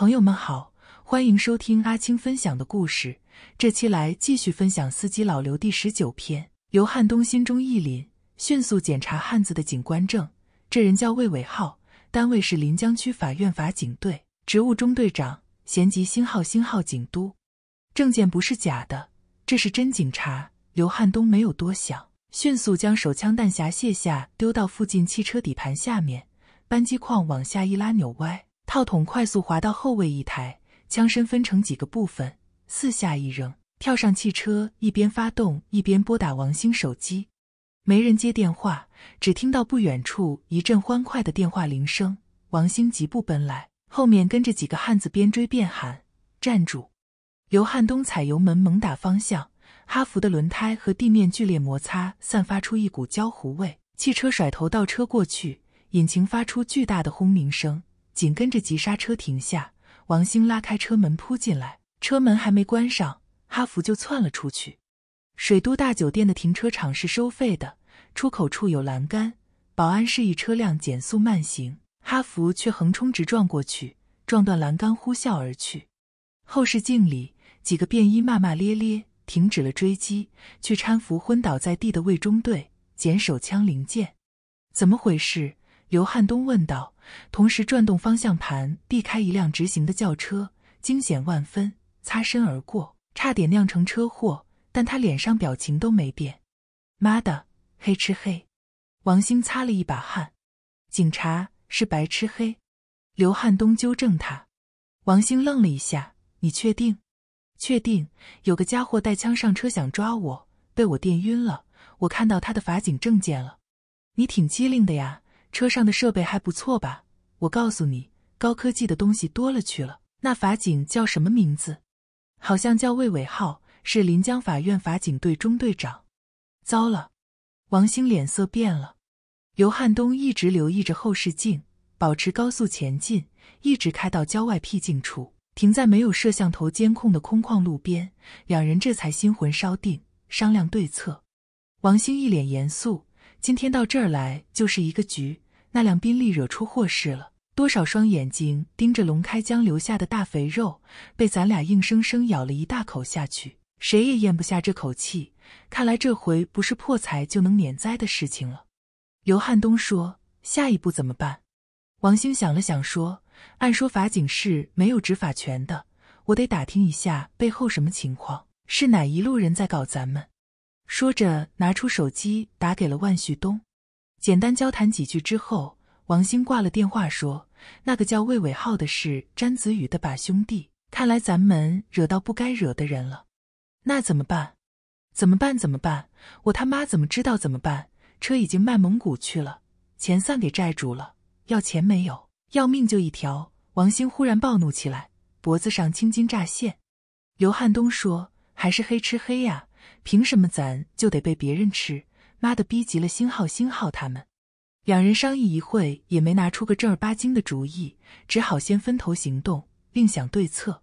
朋友们好，欢迎收听阿青分享的故事。这期来继续分享司机老刘第十九篇。刘汉东心中一凛，迅速检查汉子的警官证。这人叫魏伟浩，单位是临江区法院法警队，职务中队长，衔级星号星号警督。证件不是假的，这是真警察。刘汉东没有多想，迅速将手枪弹匣卸下，丢到附近汽车底盘下面，扳机框往下一拉，扭歪。套筒快速滑到后位，一台枪身分成几个部分，四下一扔，跳上汽车，一边发动一边拨打王兴手机，没人接电话，只听到不远处一阵欢快的电话铃声。王兴疾步奔来，后面跟着几个汉子，边追边喊：“站住！”刘汉东踩油门，猛打方向，哈弗的轮胎和地面剧烈摩擦，散发出一股焦糊味。汽车甩头倒车过去，引擎发出巨大的轰鸣声。紧跟着急刹车停下，王兴拉开车门扑进来，车门还没关上，哈弗就窜了出去。水都大酒店的停车场是收费的，出口处有栏杆，保安示意车辆减速慢行，哈弗却横冲直撞过去，撞断栏杆，呼啸而去。后视镜里几个便衣骂骂咧咧，停止了追击，去搀扶昏倒在地的卫中队，捡手枪零件。怎么回事？刘汉东问道。同时转动方向盘避开一辆直行的轿车，惊险万分，擦身而过，差点酿成车祸。但他脸上表情都没变。妈的，黑吃黑！王兴擦了一把汗。警察是白吃黑？刘汉东纠正他。王兴愣了一下：“你确定？确定？有个家伙带枪上车想抓我，被我电晕了。我看到他的法警证件了。你挺机灵的呀。”车上的设备还不错吧？我告诉你，高科技的东西多了去了。那法警叫什么名字？好像叫魏伟浩，是临江法院法警队中队长。糟了！王兴脸色变了。刘汉东一直留意着后视镜，保持高速前进，一直开到郊外僻静处，停在没有摄像头监控的空旷路边。两人这才心魂稍定，商量对策。王兴一脸严肃。今天到这儿来就是一个局，那辆宾利惹出祸事了，多少双眼睛盯着龙开江留下的大肥肉，被咱俩硬生生咬了一大口下去，谁也咽不下这口气。看来这回不是破财就能免灾的事情了。刘汉东说：“下一步怎么办？”王兴想了想说：“按说法警是没有执法权的，我得打听一下背后什么情况，是哪一路人在搞咱们。”说着，拿出手机打给了万旭东。简单交谈几句之后，王兴挂了电话，说：“那个叫魏伟浩的是詹子宇的把兄弟，看来咱们惹到不该惹的人了。那怎么办？怎么办？怎么办？我他妈怎么知道怎么办？车已经卖蒙古去了，钱散给债主了，要钱没有，要命就一条。”王兴忽然暴怒起来，脖子上青筋乍现。刘汉东说：“还是黑吃黑呀。”凭什么咱就得被别人吃？妈的，逼急了！星号星号他们两人商议一会，也没拿出个正儿八经的主意，只好先分头行动，另想对策。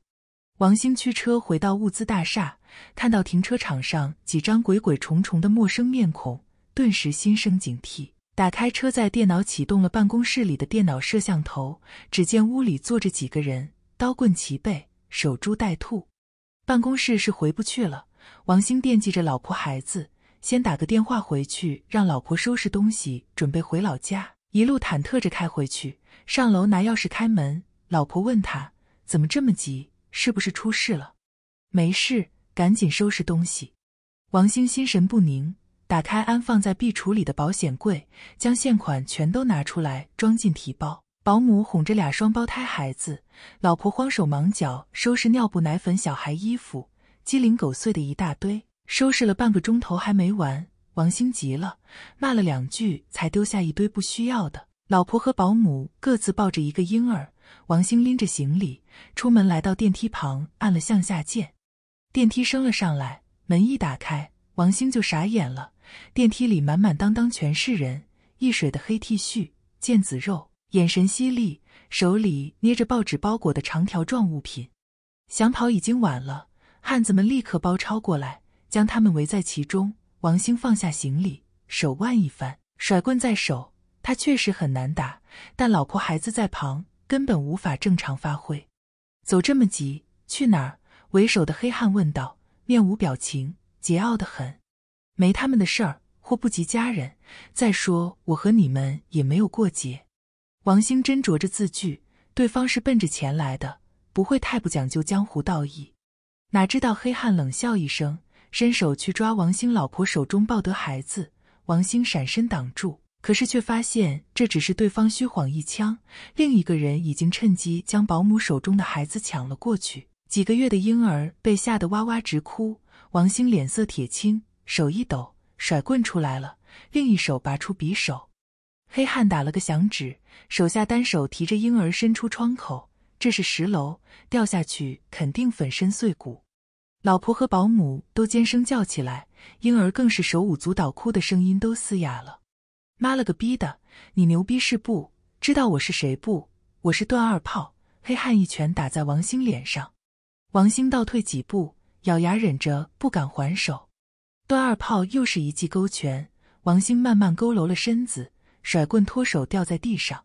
王星驱车回到物资大厦，看到停车场上几张鬼鬼重重的陌生面孔，顿时心生警惕。打开车，载电脑启动了办公室里的电脑摄像头，只见屋里坐着几个人，刀棍齐备，守株待兔。办公室是回不去了。王兴惦记着老婆孩子，先打个电话回去，让老婆收拾东西，准备回老家。一路忐忑着开回去，上楼拿钥匙开门。老婆问他怎么这么急，是不是出事了？没事，赶紧收拾东西。王兴心神不宁，打开安放在壁橱里的保险柜，将现款全都拿出来装进提包。保姆哄着俩双胞胎孩子，老婆慌手忙脚收拾尿布、奶粉、小孩衣服。鸡零狗碎的一大堆，收拾了半个钟头还没完。王兴急了，骂了两句，才丢下一堆不需要的。老婆和保姆各自抱着一个婴儿，王兴拎着行李出门，来到电梯旁，按了向下键。电梯升了上来，门一打开，王兴就傻眼了。电梯里满满当当，全是人，一水的黑 T 恤，腱子肉，眼神犀利，手里捏着报纸包裹的长条状物品。想跑已经晚了。汉子们立刻包抄过来，将他们围在其中。王兴放下行李，手腕一翻，甩棍在手。他确实很难打，但老婆孩子在旁，根本无法正常发挥。走这么急去哪儿？为首的黑汉问道，面无表情，桀骜的很。没他们的事儿，或不及家人。再说我和你们也没有过节。王兴斟酌着字句，对方是奔着钱来的，不会太不讲究江湖道义。哪知道黑汉冷笑一声，伸手去抓王兴老婆手中抱的孩子，王兴闪身挡住，可是却发现这只是对方虚晃一枪，另一个人已经趁机将保姆手中的孩子抢了过去。几个月的婴儿被吓得哇哇直哭，王兴脸色铁青，手一抖，甩棍出来了，另一手拔出匕首。黑汉打了个响指，手下单手提着婴儿伸出窗口。这是十楼，掉下去肯定粉身碎骨。老婆和保姆都尖声叫起来，婴儿更是手舞足蹈，哭的声音都嘶哑了。妈了个逼的！你牛逼是不？知道我是谁不？我是段二炮。黑汉一拳打在王兴脸上，王兴倒退几步，咬牙忍着不敢还手。段二炮又是一记勾拳，王兴慢慢佝偻了身子，甩棍脱手掉在地上。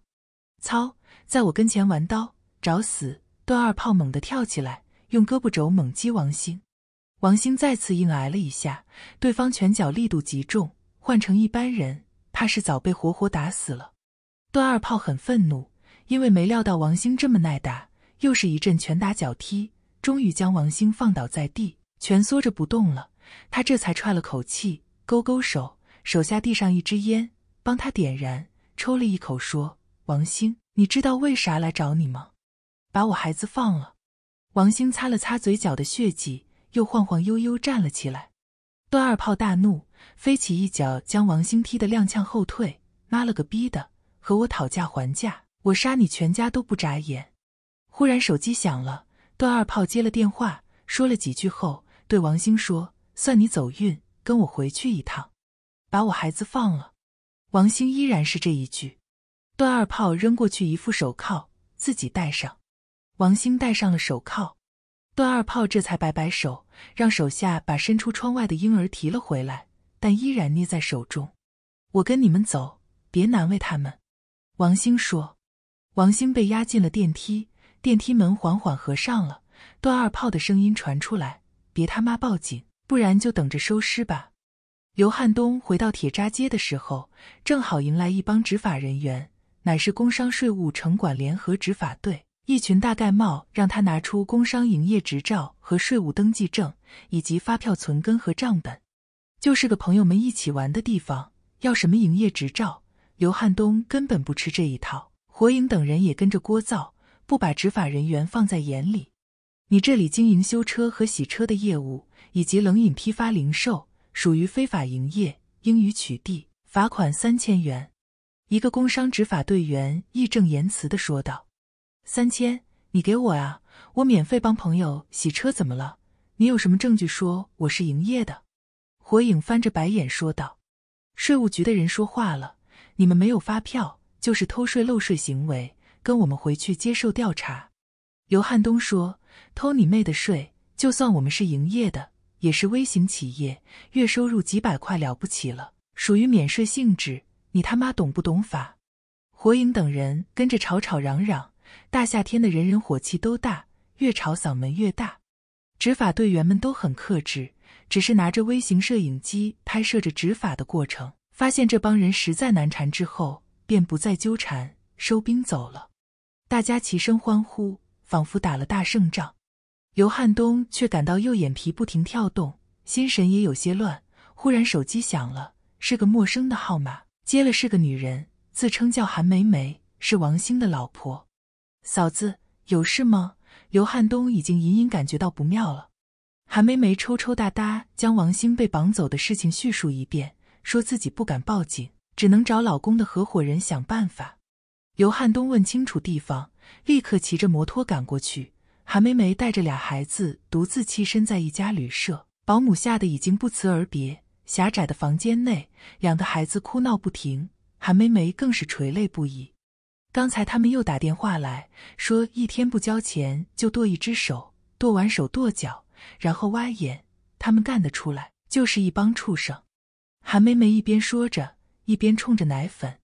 操，在我跟前玩刀！找死！段二炮猛地跳起来，用胳膊肘猛击王兴。王兴再次硬挨了一下，对方拳脚力度极重，换成一般人，怕是早被活活打死了。段二炮很愤怒，因为没料到王兴这么耐打，又是一阵拳打脚踢，终于将王兴放倒在地，蜷缩着不动了。他这才喘了口气，勾勾手，手下递上一支烟，帮他点燃，抽了一口，说：“王兴，你知道为啥来找你吗？”把我孩子放了！王兴擦了擦嘴角的血迹，又晃晃悠悠站了起来。段二炮大怒，飞起一脚将王兴踢得踉跄后退。妈了个逼的！和我讨价还价，我杀你全家都不眨眼。忽然手机响了，段二炮接了电话，说了几句后，对王兴说：“算你走运，跟我回去一趟，把我孩子放了。”王兴依然是这一句。段二炮扔过去一副手铐，自己戴上。王兴戴上了手铐，段二炮这才摆摆手，让手下把伸出窗外的婴儿提了回来，但依然捏在手中。我跟你们走，别难为他们。”王兴说。王兴被押进了电梯，电梯门缓缓合上了。段二炮的声音传出来：“别他妈报警，不然就等着收尸吧。”刘汉东回到铁渣街的时候，正好迎来一帮执法人员，乃是工商、税务、城管联合执法队。一群大盖帽让他拿出工商营业执照和税务登记证以及发票存根和账本，就是个朋友们一起玩的地方，要什么营业执照？刘汉东根本不吃这一套。火影等人也跟着聒噪，不把执法人员放在眼里。你这里经营修车和洗车的业务以及冷饮批发零售，属于非法营业，应予取缔，罚款三千元。一个工商执法队员义正言辞地说道。三千，你给我啊！我免费帮朋友洗车，怎么了？你有什么证据说我是营业的？火影翻着白眼说道：“税务局的人说话了，你们没有发票，就是偷税漏税行为，跟我们回去接受调查。”刘汉东说：“偷你妹的税！就算我们是营业的，也是微型企业，月收入几百块了不起了，属于免税性质。你他妈懂不懂法？”火影等人跟着吵吵嚷嚷。大夏天的，人人火气都大，越吵嗓门越大。执法队员们都很克制，只是拿着微型摄影机拍摄着执法的过程。发现这帮人实在难缠之后，便不再纠缠，收兵走了。大家齐声欢呼，仿佛打了大胜仗。刘汉东却感到右眼皮不停跳动，心神也有些乱。忽然手机响了，是个陌生的号码，接了是个女人，自称叫韩梅梅，是王兴的老婆。嫂子，有事吗？刘汉东已经隐隐感觉到不妙了。韩梅梅抽抽搭搭将王兴被绑走的事情叙述一遍，说自己不敢报警，只能找老公的合伙人想办法。刘汉东问清楚地方，立刻骑着摩托赶过去。韩梅梅带着俩孩子独自栖身在一家旅社，保姆吓得已经不辞而别。狭窄的房间内，两个孩子哭闹不停，韩梅梅更是垂泪不已。刚才他们又打电话来说，一天不交钱就剁一只手，剁完手剁脚，然后挖眼。他们干得出来，就是一帮畜生。韩梅梅一边说着，一边冲着奶粉。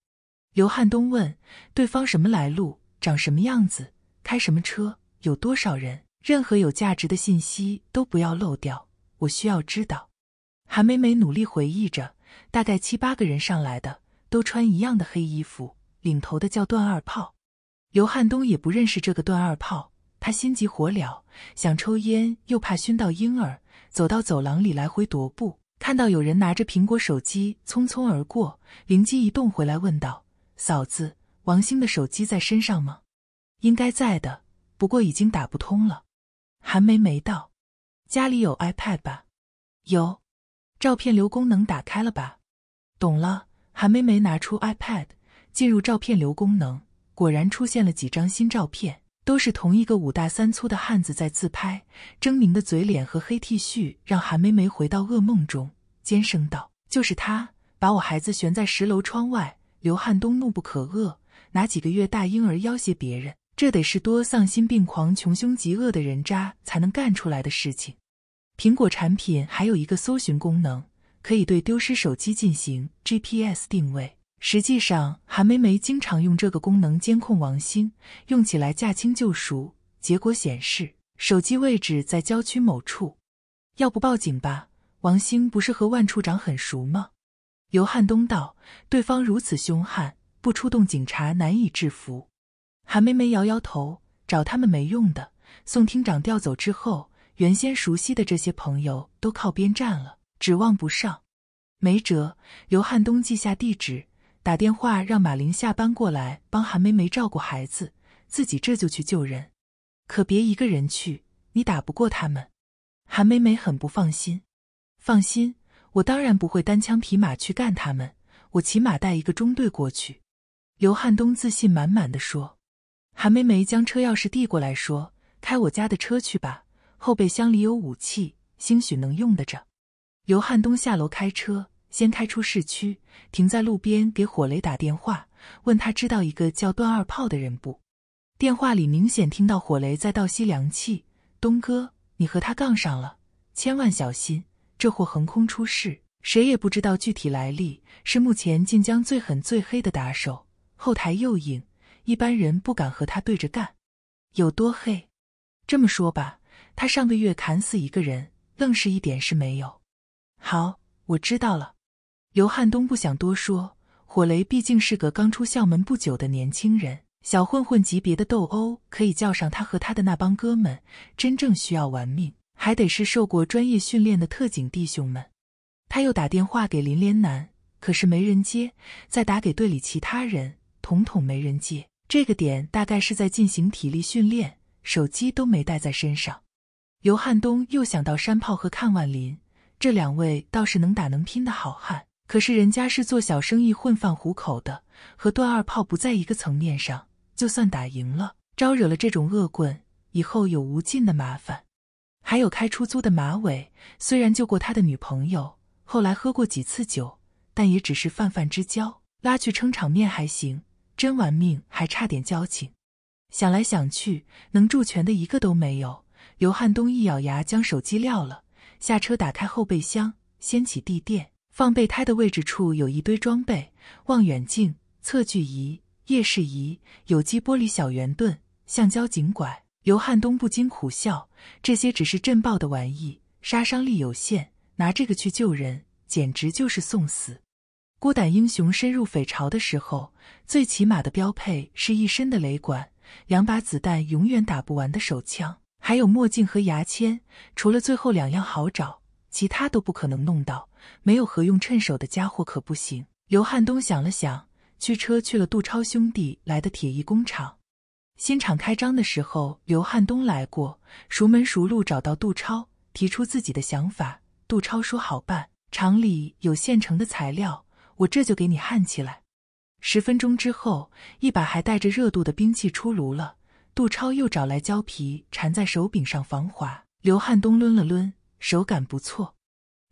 刘汉东问：“对方什么来路？长什么样子？开什么车？有多少人？任何有价值的信息都不要漏掉，我需要知道。”韩梅梅努力回忆着，大概七八个人上来的，都穿一样的黑衣服。领头的叫段二炮，刘汉东也不认识这个段二炮。他心急火燎，想抽烟又怕熏到婴儿，走到走廊里来回踱步。看到有人拿着苹果手机匆匆而过，灵机一动，回来问道：“嫂子，王星的手机在身上吗？”“应该在的，不过已经打不通了。”韩梅梅道：“家里有 iPad 吧？有，照片流功能打开了吧？”“懂了。”韩梅梅拿出 iPad。进入照片流功能，果然出现了几张新照片，都是同一个五大三粗的汉子在自拍，狰狞的嘴脸和黑 T 恤让韩梅梅回到噩梦中，尖声道：“就是他把我孩子悬在十楼窗外。”刘汉东怒不可遏，拿几个月大婴儿要挟别人，这得是多丧心病狂、穷凶极恶的人渣才能干出来的事情。苹果产品还有一个搜寻功能，可以对丢失手机进行 GPS 定位。实际上，韩梅梅经常用这个功能监控王兴，用起来驾轻就熟。结果显示，手机位置在郊区某处。要不报警吧？王兴不是和万处长很熟吗？刘汉东道：“对方如此凶悍，不出动警察难以制服。”韩梅梅摇摇头：“找他们没用的。宋厅长调走之后，原先熟悉的这些朋友都靠边站了，指望不上。没辙。”刘汉东记下地址。打电话让马林下班过来帮韩梅梅照顾孩子，自己这就去救人，可别一个人去，你打不过他们。韩梅梅很不放心。放心，我当然不会单枪匹马去干他们，我起码带一个中队过去。刘汉东自信满满的说。韩梅梅将车钥匙递过来，说：“开我家的车去吧，后备箱里有武器，兴许能用得着。”刘汉东下楼开车。先开出市区，停在路边，给火雷打电话，问他知道一个叫段二炮的人不？电话里明显听到火雷在倒吸凉气。东哥，你和他杠上了，千万小心，这货横空出世，谁也不知道具体来历，是目前晋江最狠最黑的打手，后台又硬，一般人不敢和他对着干。有多黑？这么说吧，他上个月砍死一个人，愣是一点事没有。好，我知道了。刘汉东不想多说，火雷毕竟是个刚出校门不久的年轻人，小混混级别的斗殴可以叫上他和他的那帮哥们，真正需要玩命，还得是受过专业训练的特警弟兄们。他又打电话给林连南，可是没人接，再打给队里其他人，统统没人接。这个点大概是在进行体力训练，手机都没带在身上。刘汉东又想到山炮和看万林，这两位倒是能打能拼的好汉。可是人家是做小生意混饭糊口的，和段二炮不在一个层面上。就算打赢了，招惹了这种恶棍，以后有无尽的麻烦。还有开出租的马尾，虽然救过他的女朋友，后来喝过几次酒，但也只是泛泛之交。拉去撑场面还行，真玩命还差点交情。想来想去，能助拳的一个都没有。刘汉东一咬牙，将手机撂了，下车打开后备箱，掀起地垫。放备胎的位置处有一堆装备：望远镜、测距仪、夜视仪、有机玻璃小圆盾、橡胶警拐。刘汉东不禁苦笑：这些只是震爆的玩意，杀伤力有限，拿这个去救人，简直就是送死。孤胆英雄深入匪巢的时候，最起码的标配是一身的雷管、两把子弹永远打不完的手枪，还有墨镜和牙签。除了最后两样好找。其他都不可能弄到，没有何用趁手的家伙可不行。刘汉东想了想，驱车去了杜超兄弟来的铁艺工厂。新厂开张的时候，刘汉东来过，熟门熟路找到杜超，提出自己的想法。杜超说：“好办，厂里有现成的材料，我这就给你焊起来。”十分钟之后，一把还带着热度的兵器出炉了。杜超又找来胶皮缠在手柄上防滑。刘汉东抡了抡。手感不错，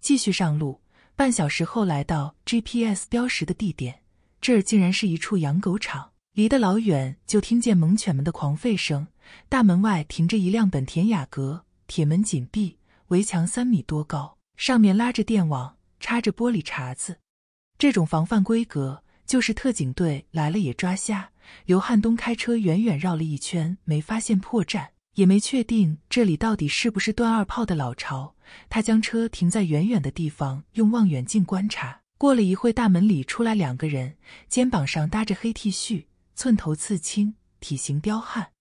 继续上路。半小时后，来到 GPS 标识的地点，这儿竟然是一处养狗场。离得老远就听见猛犬们的狂吠声。大门外停着一辆本田雅阁，铁门紧闭，围墙三米多高，上面拉着电网，插着玻璃碴子。这种防范规格，就是特警队来了也抓瞎。刘汉东开车远远绕了一圈，没发现破绽，也没确定这里到底是不是段二炮的老巢。他将车停在远远的地方，用望远镜观察。过了一会，大门里出来两个人，肩膀上搭着黑 T 恤，寸头刺青，体型彪悍。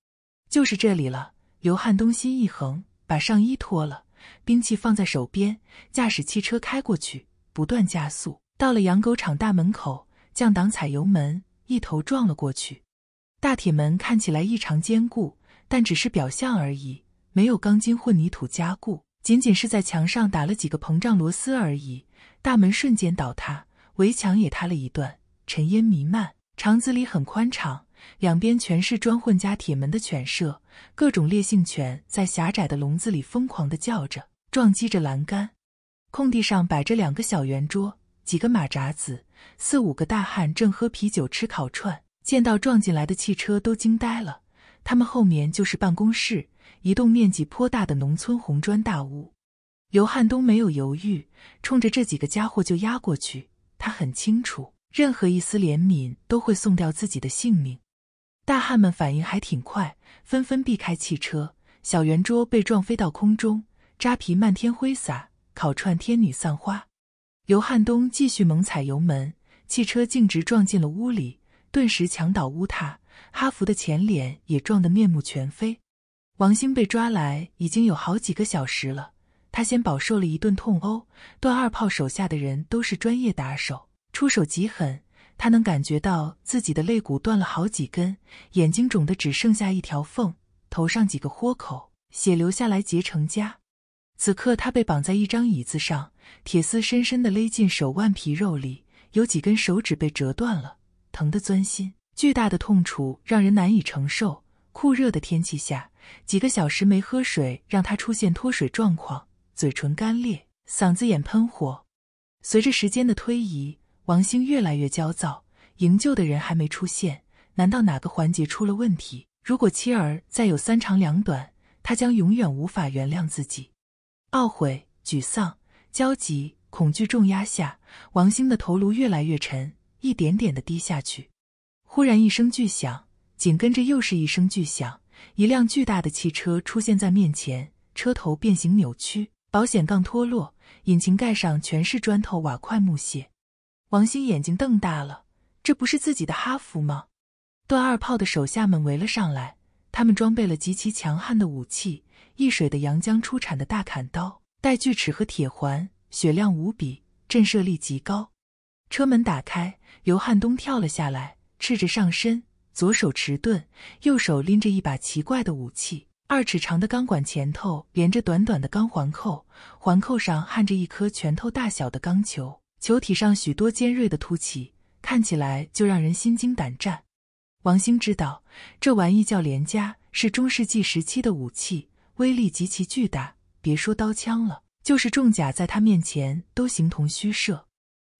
就是这里了。刘汉东心一横，把上衣脱了，兵器放在手边，驾驶汽车开过去，不断加速。到了养狗场大门口，降档踩油门，一头撞了过去。大铁门看起来异常坚固，但只是表象而已，没有钢筋混凝土加固。仅仅是在墙上打了几个膨胀螺丝而已，大门瞬间倒塌，围墙也塌了一段，尘烟弥漫。场子里很宽敞，两边全是砖混加铁门的犬舍，各种烈性犬在狭窄的笼子里疯狂地叫着，撞击着栏杆。空地上摆着两个小圆桌，几个马扎子，四五个大汉正喝啤酒吃烤串，见到撞进来的汽车都惊呆了。他们后面就是办公室。一栋面积颇大的农村红砖大屋，刘汉东没有犹豫，冲着这几个家伙就压过去。他很清楚，任何一丝怜悯都会送掉自己的性命。大汉们反应还挺快，纷纷避开汽车。小圆桌被撞飞到空中，扎皮漫天挥洒，烤串天女散花。刘汉东继续猛踩油门，汽车径直撞进了屋里，顿时墙倒屋塌，哈弗的前脸也撞得面目全非。王兴被抓来已经有好几个小时了，他先饱受了一顿痛殴。段二炮手下的人都是专业打手，出手极狠。他能感觉到自己的肋骨断了好几根，眼睛肿得只剩下一条缝，头上几个豁口，血流下来结成痂。此刻他被绑在一张椅子上，铁丝深深地勒进手腕皮肉里，有几根手指被折断了，疼得钻心。巨大的痛楚让人难以承受。酷热的天气下，几个小时没喝水，让他出现脱水状况，嘴唇干裂，嗓子眼喷火。随着时间的推移，王星越来越焦躁，营救的人还没出现，难道哪个环节出了问题？如果妻儿再有三长两短，他将永远无法原谅自己。懊悔、沮丧、焦急、恐惧重压下，王星的头颅越来越沉，一点点的低下去。忽然一声巨响。紧跟着又是一声巨响，一辆巨大的汽车出现在面前，车头变形扭曲，保险杠脱落，引擎盖上全是砖头、瓦块、木屑。王兴眼睛瞪大了，这不是自己的哈弗吗？段二炮的手下们围了上来，他们装备了极其强悍的武器——易水的阳江出产的大砍刀，带锯齿和铁环，血量无比，震慑力极高。车门打开，刘汉东跳了下来，赤着上身。左手持盾，右手拎着一把奇怪的武器，二尺长的钢管前头连着短短的钢环扣，环扣上焊着一颗拳头大小的钢球，球体上许多尖锐的凸起，看起来就让人心惊胆战。王兴知道这玩意叫连枷，是中世纪时期的武器，威力极其巨大，别说刀枪了，就是重甲在他面前都形同虚设。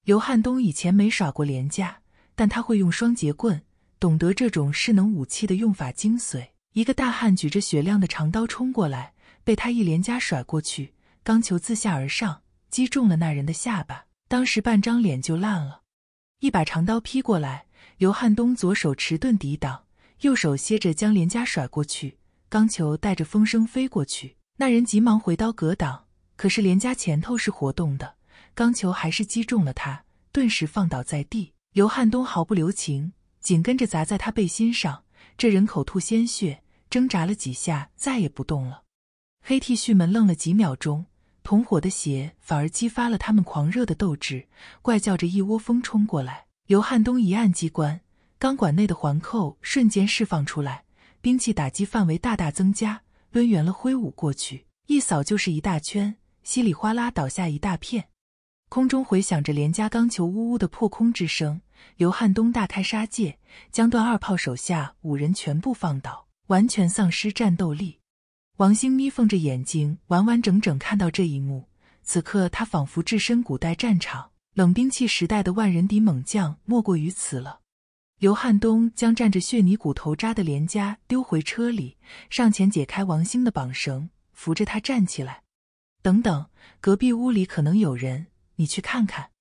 刘汉东以前没耍过连枷，但他会用双节棍。懂得这种势能武器的用法精髓，一个大汉举着雪亮的长刀冲过来，被他一连枷甩过去，钢球自下而上击中了那人的下巴，当时半张脸就烂了。一把长刀劈过来，刘汉东左手持盾抵挡，右手歇着将连枷甩过去，钢球带着风声飞过去，那人急忙回刀格挡，可是连枷前头是活动的，钢球还是击中了他，顿时放倒在地。刘汉东毫不留情。紧跟着砸在他背心上，这人口吐鲜血，挣扎了几下，再也不动了。黑剃须们愣了几秒钟，同伙的血反而激发了他们狂热的斗志，怪叫着一窝蜂冲过来。刘汉东一按机关，钢管内的环扣瞬间释放出来，兵器打击范围大大增加，抡圆了挥舞过去，一扫就是一大圈，稀里哗啦倒下一大片。空中回响着连家钢球呜呜的破空之声，刘汉东大开杀戒，将段二炮手下五人全部放倒，完全丧失战斗力。王兴眯缝着眼睛，完完整整看到这一幕。此刻他仿佛置身古代战场，冷兵器时代的万人敌猛将莫过于此了。刘汉东将沾着血泥骨头渣的连家丢回车里，上前解开王兴的绑绳，扶着他站起来。等等，隔壁屋里可能有人。你去看看，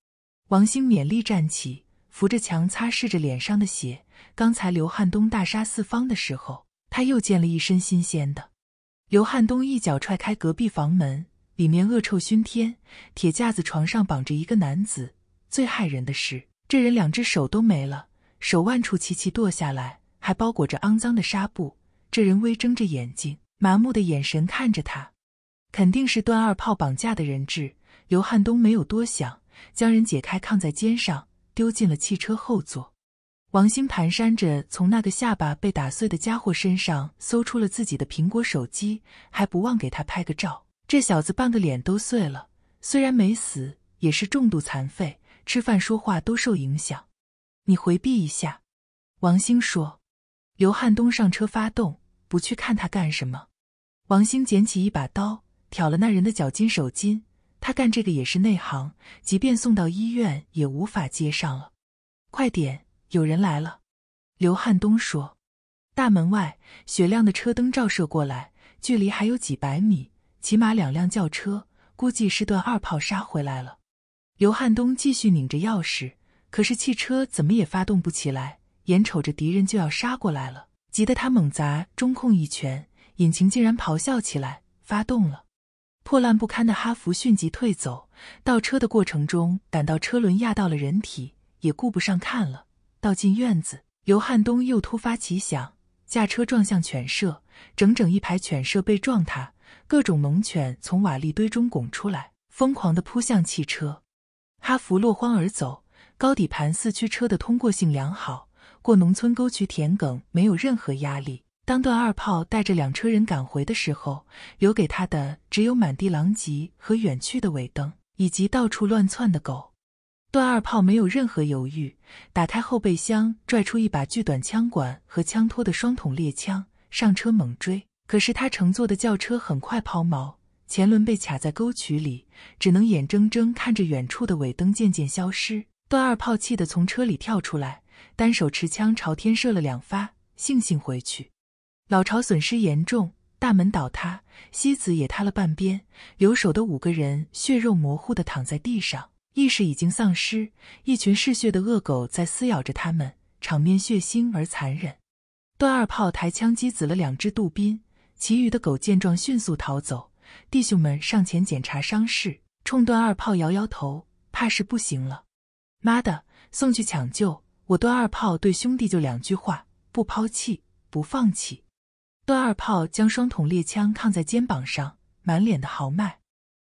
王兴勉力站起，扶着墙擦拭着脸上的血。刚才刘汉东大杀四方的时候，他又见了一身新鲜的。刘汉东一脚踹开隔壁房门，里面恶臭熏天，铁架子床上绑着一个男子。最骇人的是，这人两只手都没了，手腕处齐齐剁下来，还包裹着肮脏的纱布。这人微睁着眼睛，麻木的眼神看着他，肯定是段二炮绑架的人质。刘汉东没有多想，将人解开，抗在肩上，丢进了汽车后座。王兴蹒跚着从那个下巴被打碎的家伙身上搜出了自己的苹果手机，还不忘给他拍个照。这小子半个脸都碎了，虽然没死，也是重度残废，吃饭说话都受影响。你回避一下，王兴说。刘汉东上车发动，不去看他干什么。王兴捡起一把刀，挑了那人的脚筋手筋。他干这个也是内行，即便送到医院也无法接上了。快点，有人来了！刘汉东说。大门外，雪亮的车灯照射过来，距离还有几百米，起码两辆轿车，估计是段二炮杀回来了。刘汉东继续拧着钥匙，可是汽车怎么也发动不起来，眼瞅着敌人就要杀过来了，急得他猛砸中控一拳，引擎竟然咆哮起来，发动了。破烂不堪的哈弗迅即退走，倒车的过程中感到车轮压到了人体，也顾不上看了，倒进院子。刘汉东又突发奇想，驾车撞向犬舍，整整一排犬舍被撞塌，各种猛犬从瓦砾堆中拱出来，疯狂地扑向汽车。哈弗落荒而走，高底盘四驱车的通过性良好，过农村沟渠、田埂没有任何压力。当段二炮带着两车人赶回的时候，留给他的只有满地狼藉和远去的尾灯，以及到处乱窜的狗。段二炮没有任何犹豫，打开后备箱，拽出一把锯短枪管和枪托的双筒猎枪，上车猛追。可是他乘坐的轿车很快抛锚，前轮被卡在沟渠里，只能眼睁睁看着远处的尾灯渐渐消失。段二炮气得从车里跳出来，单手持枪朝天射了两发，悻悻回去。老巢损失严重，大门倒塌，西子也塌了半边。留守的五个人血肉模糊的躺在地上，意识已经丧失。一群嗜血的恶狗在撕咬着他们，场面血腥而残忍。段二炮抬枪击死了两只杜宾，其余的狗见状迅速逃走。弟兄们上前检查伤势，冲段二炮摇摇头，怕是不行了。妈的，送去抢救！我段二炮对兄弟就两句话：不抛弃，不放弃。段二炮将双筒猎枪扛在肩膀上，满脸的豪迈。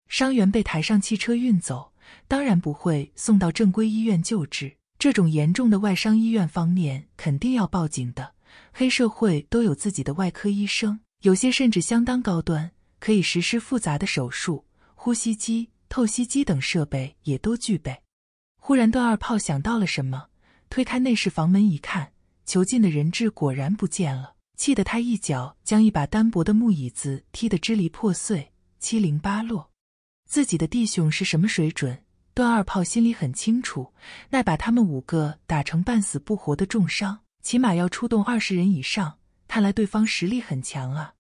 伤员被抬上汽车运走，当然不会送到正规医院救治。这种严重的外伤，医院方面肯定要报警的。黑社会都有自己的外科医生，有些甚至相当高端，可以实施复杂的手术。呼吸机、透析机等设备也都具备。忽然，段二炮想到了什么，推开内室房门一看，囚禁的人质果然不见了。气得他一脚将一把单薄的木椅子踢得支离破碎，七零八落。自己的弟兄是什么水准？段二炮心里很清楚。那把他们五个打成半死不活的重伤，起码要出动二十人以上。看来对方实力很强啊！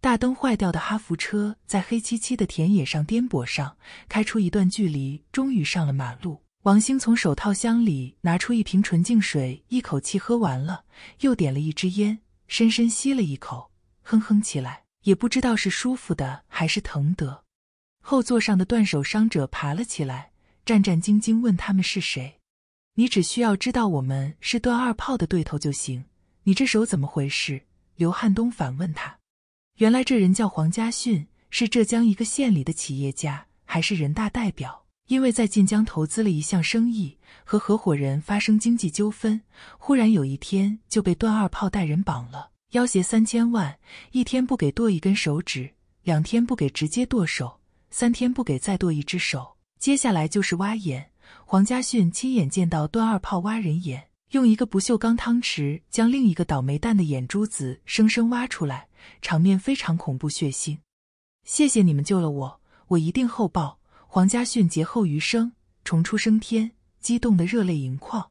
大灯坏掉的哈弗车在黑漆漆的田野上颠簸上，开出一段距离，终于上了马路。王星从手套箱里拿出一瓶纯净水，一口气喝完了，又点了一支烟。深深吸了一口，哼哼起来，也不知道是舒服的还是疼得。后座上的断手伤者爬了起来，战战兢兢问：“他们是谁？”“你只需要知道我们是段二炮的对头就行。”“你这手怎么回事？”刘汉东反问他。原来这人叫黄家训，是浙江一个县里的企业家，还是人大代表。因为在晋江投资了一项生意，和合伙人发生经济纠纷，忽然有一天就被段二炮带人绑了，要挟三千万，一天不给剁一根手指，两天不给直接剁手，三天不给再剁一只手。接下来就是挖眼，黄家训亲眼见到段二炮挖人眼，用一个不锈钢汤匙将另一个倒霉蛋的眼珠子生生挖出来，场面非常恐怖血腥。谢谢你们救了我，我一定厚报。黄家训劫后余生，重出升天，激动得热泪盈眶。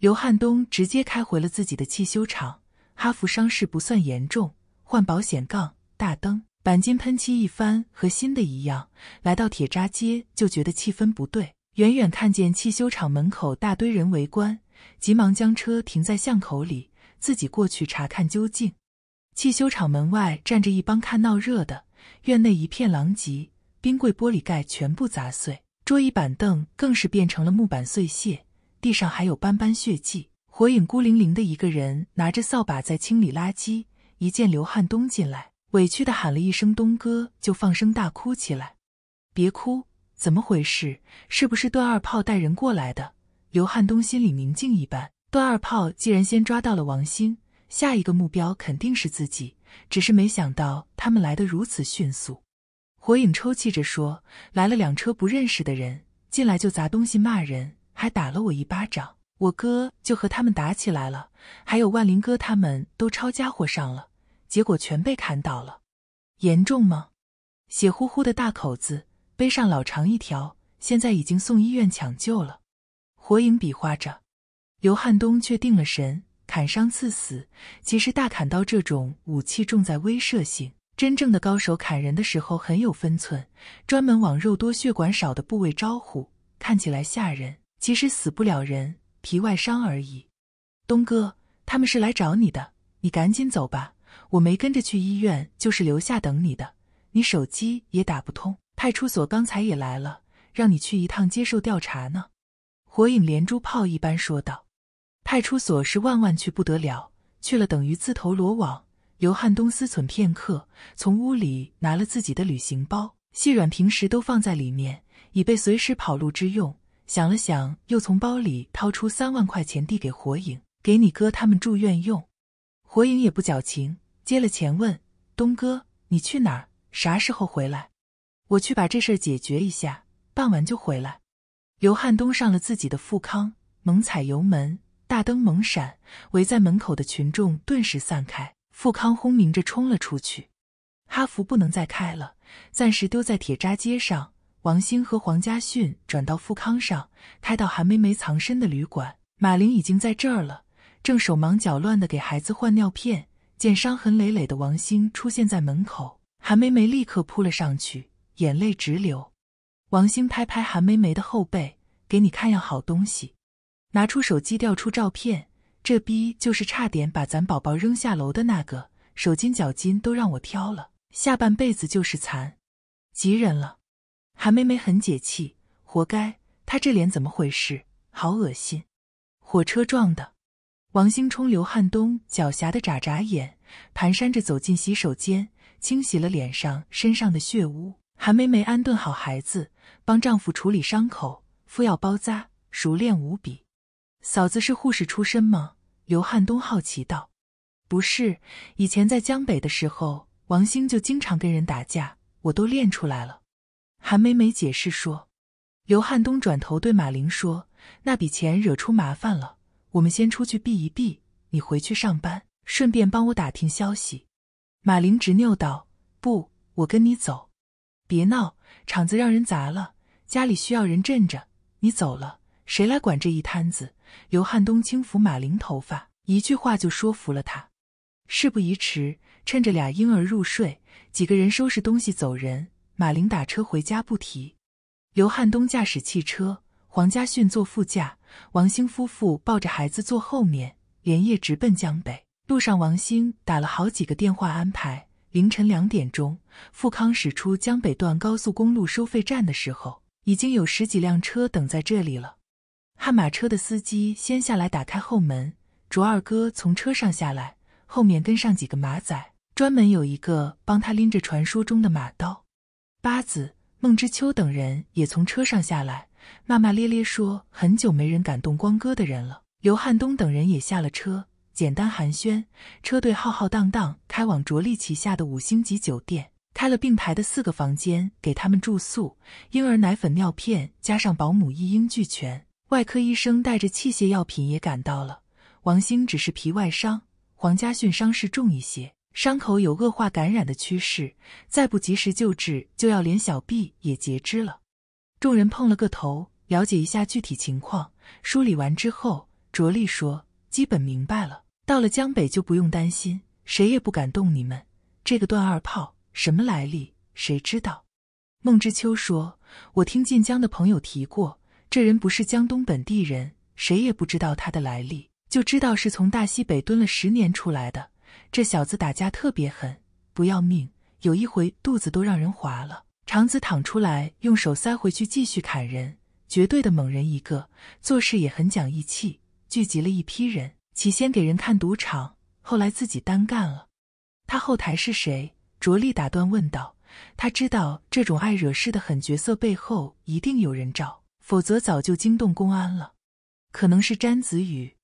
刘汉东直接开回了自己的汽修厂。哈弗伤势不算严重，换保险杠、大灯、钣金喷漆一番，和新的一样。来到铁渣街，就觉得气氛不对。远远看见汽修厂门口大堆人围观，急忙将车停在巷口里，自己过去查看究竟。汽修厂门外站着一帮看闹热的，院内一片狼藉。冰柜玻璃盖全部砸碎，桌椅板凳更是变成了木板碎屑，地上还有斑斑血迹。火影孤零零的一个人拿着扫把在清理垃圾，一见刘汉东进来，委屈的喊了一声“东哥”，就放声大哭起来。别哭，怎么回事？是不是段二炮带人过来的？刘汉东心里宁静一般。段二炮既然先抓到了王星，下一个目标肯定是自己，只是没想到他们来得如此迅速。火影抽泣着说：“来了两车不认识的人，进来就砸东西、骂人，还打了我一巴掌。我哥就和他们打起来了，还有万林哥，他们都抄家伙上了，结果全被砍倒了。严重吗？血乎乎的大口子，背上老长一条，现在已经送医院抢救了。”火影比划着，刘汉东却定了神：“砍伤刺死，其实大砍刀这种武器重在威慑性。”真正的高手砍人的时候很有分寸，专门往肉多血管少的部位招呼，看起来吓人，其实死不了人，皮外伤而已。东哥，他们是来找你的，你赶紧走吧。我没跟着去医院，就是留下等你的。你手机也打不通，派出所刚才也来了，让你去一趟接受调查呢。火影连珠炮一般说道：“派出所是万万去不得了，去了等于自投罗网。”刘汉东思忖片刻，从屋里拿了自己的旅行包，细软平时都放在里面，以备随时跑路之用。想了想，又从包里掏出三万块钱递给火影：“给你哥他们住院用。”火影也不矫情，接了钱问：“东哥，你去哪儿？啥时候回来？”“我去把这事儿解决一下，办完就回来。”刘汉东上了自己的富康，猛踩油门，大灯猛闪，围在门口的群众顿时散开。富康轰鸣着冲了出去，哈佛不能再开了，暂时丢在铁渣街上。王兴和黄家训转到富康上，开到韩梅梅藏身的旅馆。马玲已经在这儿了，正手忙脚乱地给孩子换尿片。见伤痕累累的王兴出现在门口，韩梅梅立刻扑了上去，眼泪直流。王兴拍拍韩梅梅的后背，给你看样好东西，拿出手机调出照片。这逼就是差点把咱宝宝扔下楼的那个，手筋脚筋都让我挑了，下半辈子就是残，急人了。韩梅梅很解气，活该。她这脸怎么回事？好恶心，火车撞的。王兴冲、刘汉东狡黠的眨眨眼，蹒跚着走进洗手间，清洗了脸上、身上的血污。韩梅梅安顿好孩子，帮丈夫处理伤口，敷药包扎，熟练无比。嫂子是护士出身吗？刘汉东好奇道：“不是，以前在江北的时候，王兴就经常跟人打架，我都练出来了。”韩梅梅解释说。刘汉东转头对马玲说：“那笔钱惹出麻烦了，我们先出去避一避，你回去上班，顺便帮我打听消息。”马玲执拗道：“不，我跟你走。”“别闹，厂子让人砸了，家里需要人镇着，你走了。”谁来管这一摊子？刘汉东轻抚马玲头发，一句话就说服了他。事不宜迟，趁着俩婴儿入睡，几个人收拾东西走人。马玲打车回家不提，刘汉东驾驶汽车，黄家训坐副驾，王兴夫妇抱着孩子坐后面，连夜直奔江北。路上，王兴打了好几个电话安排。凌晨两点钟，富康驶出江北段高速公路收费站的时候，已经有十几辆车等在这里了。悍马车的司机先下来打开后门，卓二哥从车上下来，后面跟上几个马仔，专门有一个帮他拎着传说中的马刀。八子、孟之秋等人也从车上下来，骂骂咧咧说：“很久没人敢动光哥的人了。”刘汉东等人也下了车，简单寒暄，车队浩浩荡荡开往卓力旗下的五星级酒店，开了并排的四个房间给他们住宿，婴儿奶粉、尿片加上保姆一应俱全。外科医生带着器械药品也赶到了。王兴只是皮外伤，黄家训伤势重一些，伤口有恶化感染的趋势，再不及时救治就要连小臂也截肢了。众人碰了个头，了解一下具体情况。梳理完之后，卓力说：“基本明白了。到了江北就不用担心，谁也不敢动你们。这个段二炮什么来历？谁知道？”孟知秋说：“我听晋江的朋友提过。”这人不是江东本地人，谁也不知道他的来历，就知道是从大西北蹲了十年出来的。这小子打架特别狠，不要命，有一回肚子都让人划了，肠子淌出来，用手塞回去，继续砍人，绝对的猛人一个。做事也很讲义气，聚集了一批人。起先给人看赌场，后来自己单干了。他后台是谁？卓力打断问道。他知道这种爱惹事的狠角色背后一定有人罩。否则早就惊动公安了。可能是詹子宇，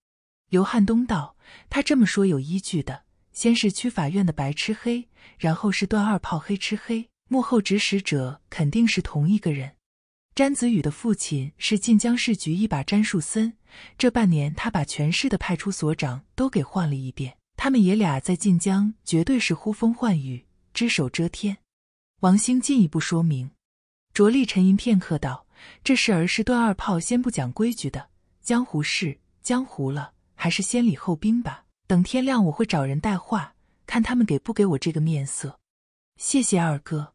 刘汉东道。他这么说有依据的。先是区法院的白吃黑，然后是段二炮黑吃黑，幕后指使者肯定是同一个人。詹子宇的父亲是晋江市局一把詹树森，这半年他把全市的派出所长都给换了一遍。他们爷俩在晋江绝对是呼风唤雨，只手遮天。王兴进一步说明。卓立沉吟片刻道。这事儿是段二炮先不讲规矩的江湖事，江湖了，还是先礼后兵吧。等天亮，我会找人带话，看他们给不给我这个面色。谢谢二哥。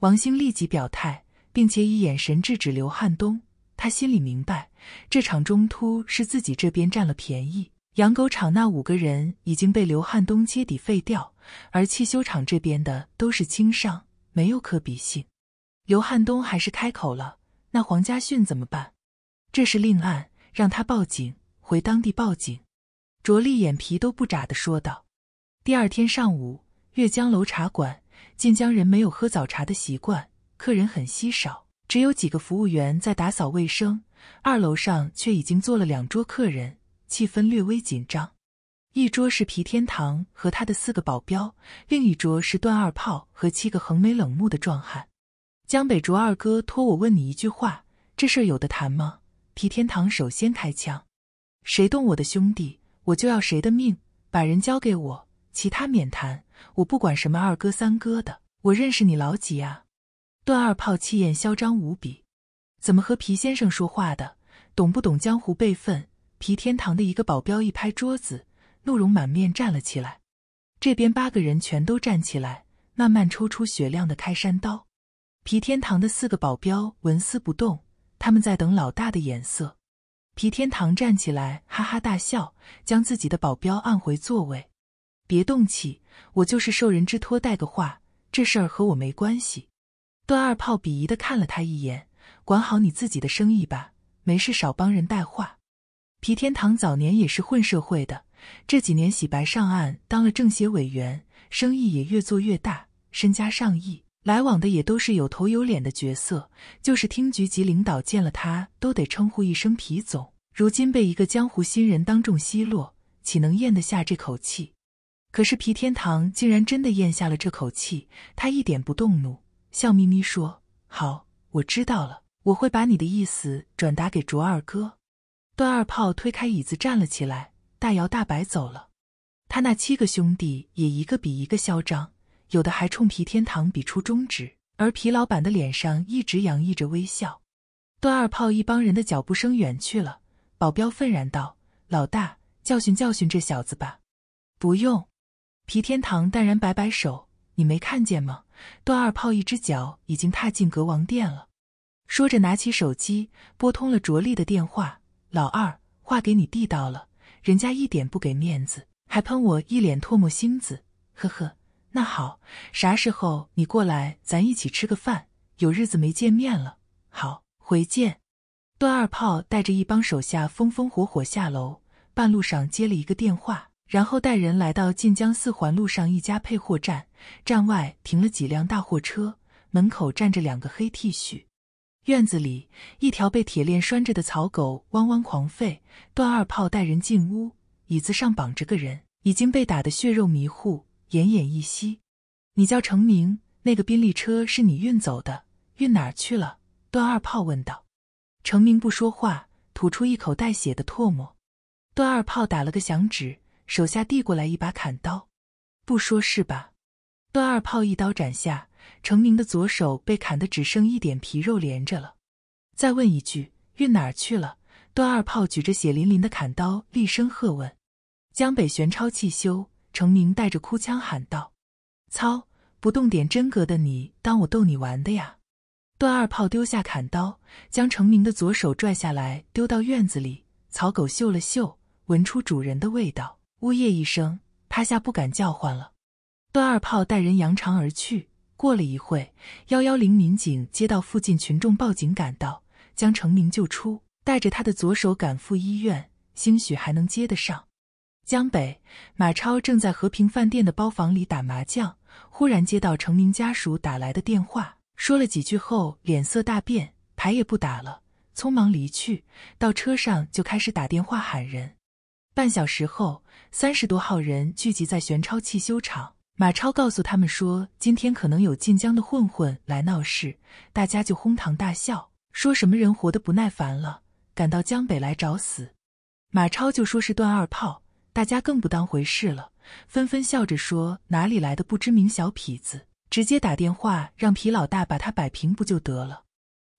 王兴立即表态，并且以眼神制止刘汉东。他心里明白，这场冲突是自己这边占了便宜。养狗场那五个人已经被刘汉东揭底废掉，而汽修厂这边的都是轻伤，没有可比性。刘汉东还是开口了。那黄家训怎么办？这是另案，让他报警，回当地报警。卓立眼皮都不眨的说道。第二天上午，阅江楼茶馆，晋江人没有喝早茶的习惯，客人很稀少，只有几个服务员在打扫卫生。二楼上却已经坐了两桌客人，气氛略微紧张。一桌是皮天堂和他的四个保镖，另一桌是段二炮和七个横眉冷目的壮汉。江北竹二哥托我问你一句话：这事儿有的谈吗？皮天堂首先开枪，谁动我的兄弟，我就要谁的命。把人交给我，其他免谈，我不管什么二哥三哥的。我认识你老几啊？段二炮气焰嚣张无比，怎么和皮先生说话的？懂不懂江湖辈分？皮天堂的一个保镖一拍桌子，怒容满面站了起来。这边八个人全都站起来，慢慢抽出雪亮的开山刀。皮天堂的四个保镖纹丝不动，他们在等老大的眼色。皮天堂站起来，哈哈大笑，将自己的保镖按回座位：“别动气，我就是受人之托带个话，这事儿和我没关系。”段二炮鄙夷的看了他一眼：“管好你自己的生意吧，没事少帮人带话。”皮天堂早年也是混社会的，这几年洗白上岸，当了政协委员，生意也越做越大，身家上亿。来往的也都是有头有脸的角色，就是厅局级领导见了他都得称呼一声“皮总”。如今被一个江湖新人当众奚落，岂能咽得下这口气？可是皮天堂竟然真的咽下了这口气，他一点不动怒，笑眯眯说：“好，我知道了，我会把你的意思转达给卓二哥。”段二炮推开椅子站了起来，大摇大摆走了。他那七个兄弟也一个比一个嚣张。有的还冲皮天堂比出中指，而皮老板的脸上一直洋溢着微笑。段二炮一帮人的脚步声远去了，保镖愤然道：“老大，教训教训这小子吧。”“不用。”皮天堂淡然摆摆手，“你没看见吗？段二炮一只脚已经踏进格王殿了。”说着，拿起手机拨通了卓立的电话：“老二，话给你递到了，人家一点不给面子，还喷我一脸唾沫星子，呵呵。”那好，啥时候你过来，咱一起吃个饭。有日子没见面了，好，回见。段二炮带着一帮手下风风火火下楼，半路上接了一个电话，然后带人来到晋江四环路上一家配货站。站外停了几辆大货车，门口站着两个黑 T 恤。院子里，一条被铁链拴着的草狗汪汪狂吠。段二炮带人进屋，椅子上绑着个人，已经被打得血肉迷糊。奄奄一息，你叫程明，那个宾利车是你运走的，运哪儿去了？段二炮问道。程明不说话，吐出一口带血的唾沫。段二炮打了个响指，手下递过来一把砍刀。不说是吧？段二炮一刀斩下，程明的左手被砍得只剩一点皮肉连着了。再问一句，运哪儿去了？段二炮举着血淋淋的砍刀厉声喝问。江北玄超汽修。程明带着哭腔喊道：“操！不动点真格的，你当我逗你玩的呀？”段二炮丢下砍刀，将程明的左手拽下来，丢到院子里。草狗嗅了嗅，闻出主人的味道，呜咽一声，趴下不敢叫唤了。段二炮带人扬长而去。过了一会，幺幺零民警接到附近群众报警，赶到，将程明救出，带着他的左手赶赴医院，兴许还能接得上。江北马超正在和平饭店的包房里打麻将，忽然接到程明家属打来的电话，说了几句后脸色大变，牌也不打了，匆忙离去。到车上就开始打电话喊人。半小时后，三十多号人聚集在玄超汽修厂。马超告诉他们说，今天可能有晋江的混混来闹事，大家就哄堂大笑，说什么人活得不耐烦了，赶到江北来找死。马超就说是段二炮。大家更不当回事了，纷纷笑着说：“哪里来的不知名小痞子？直接打电话让痞老大把他摆平不就得了？”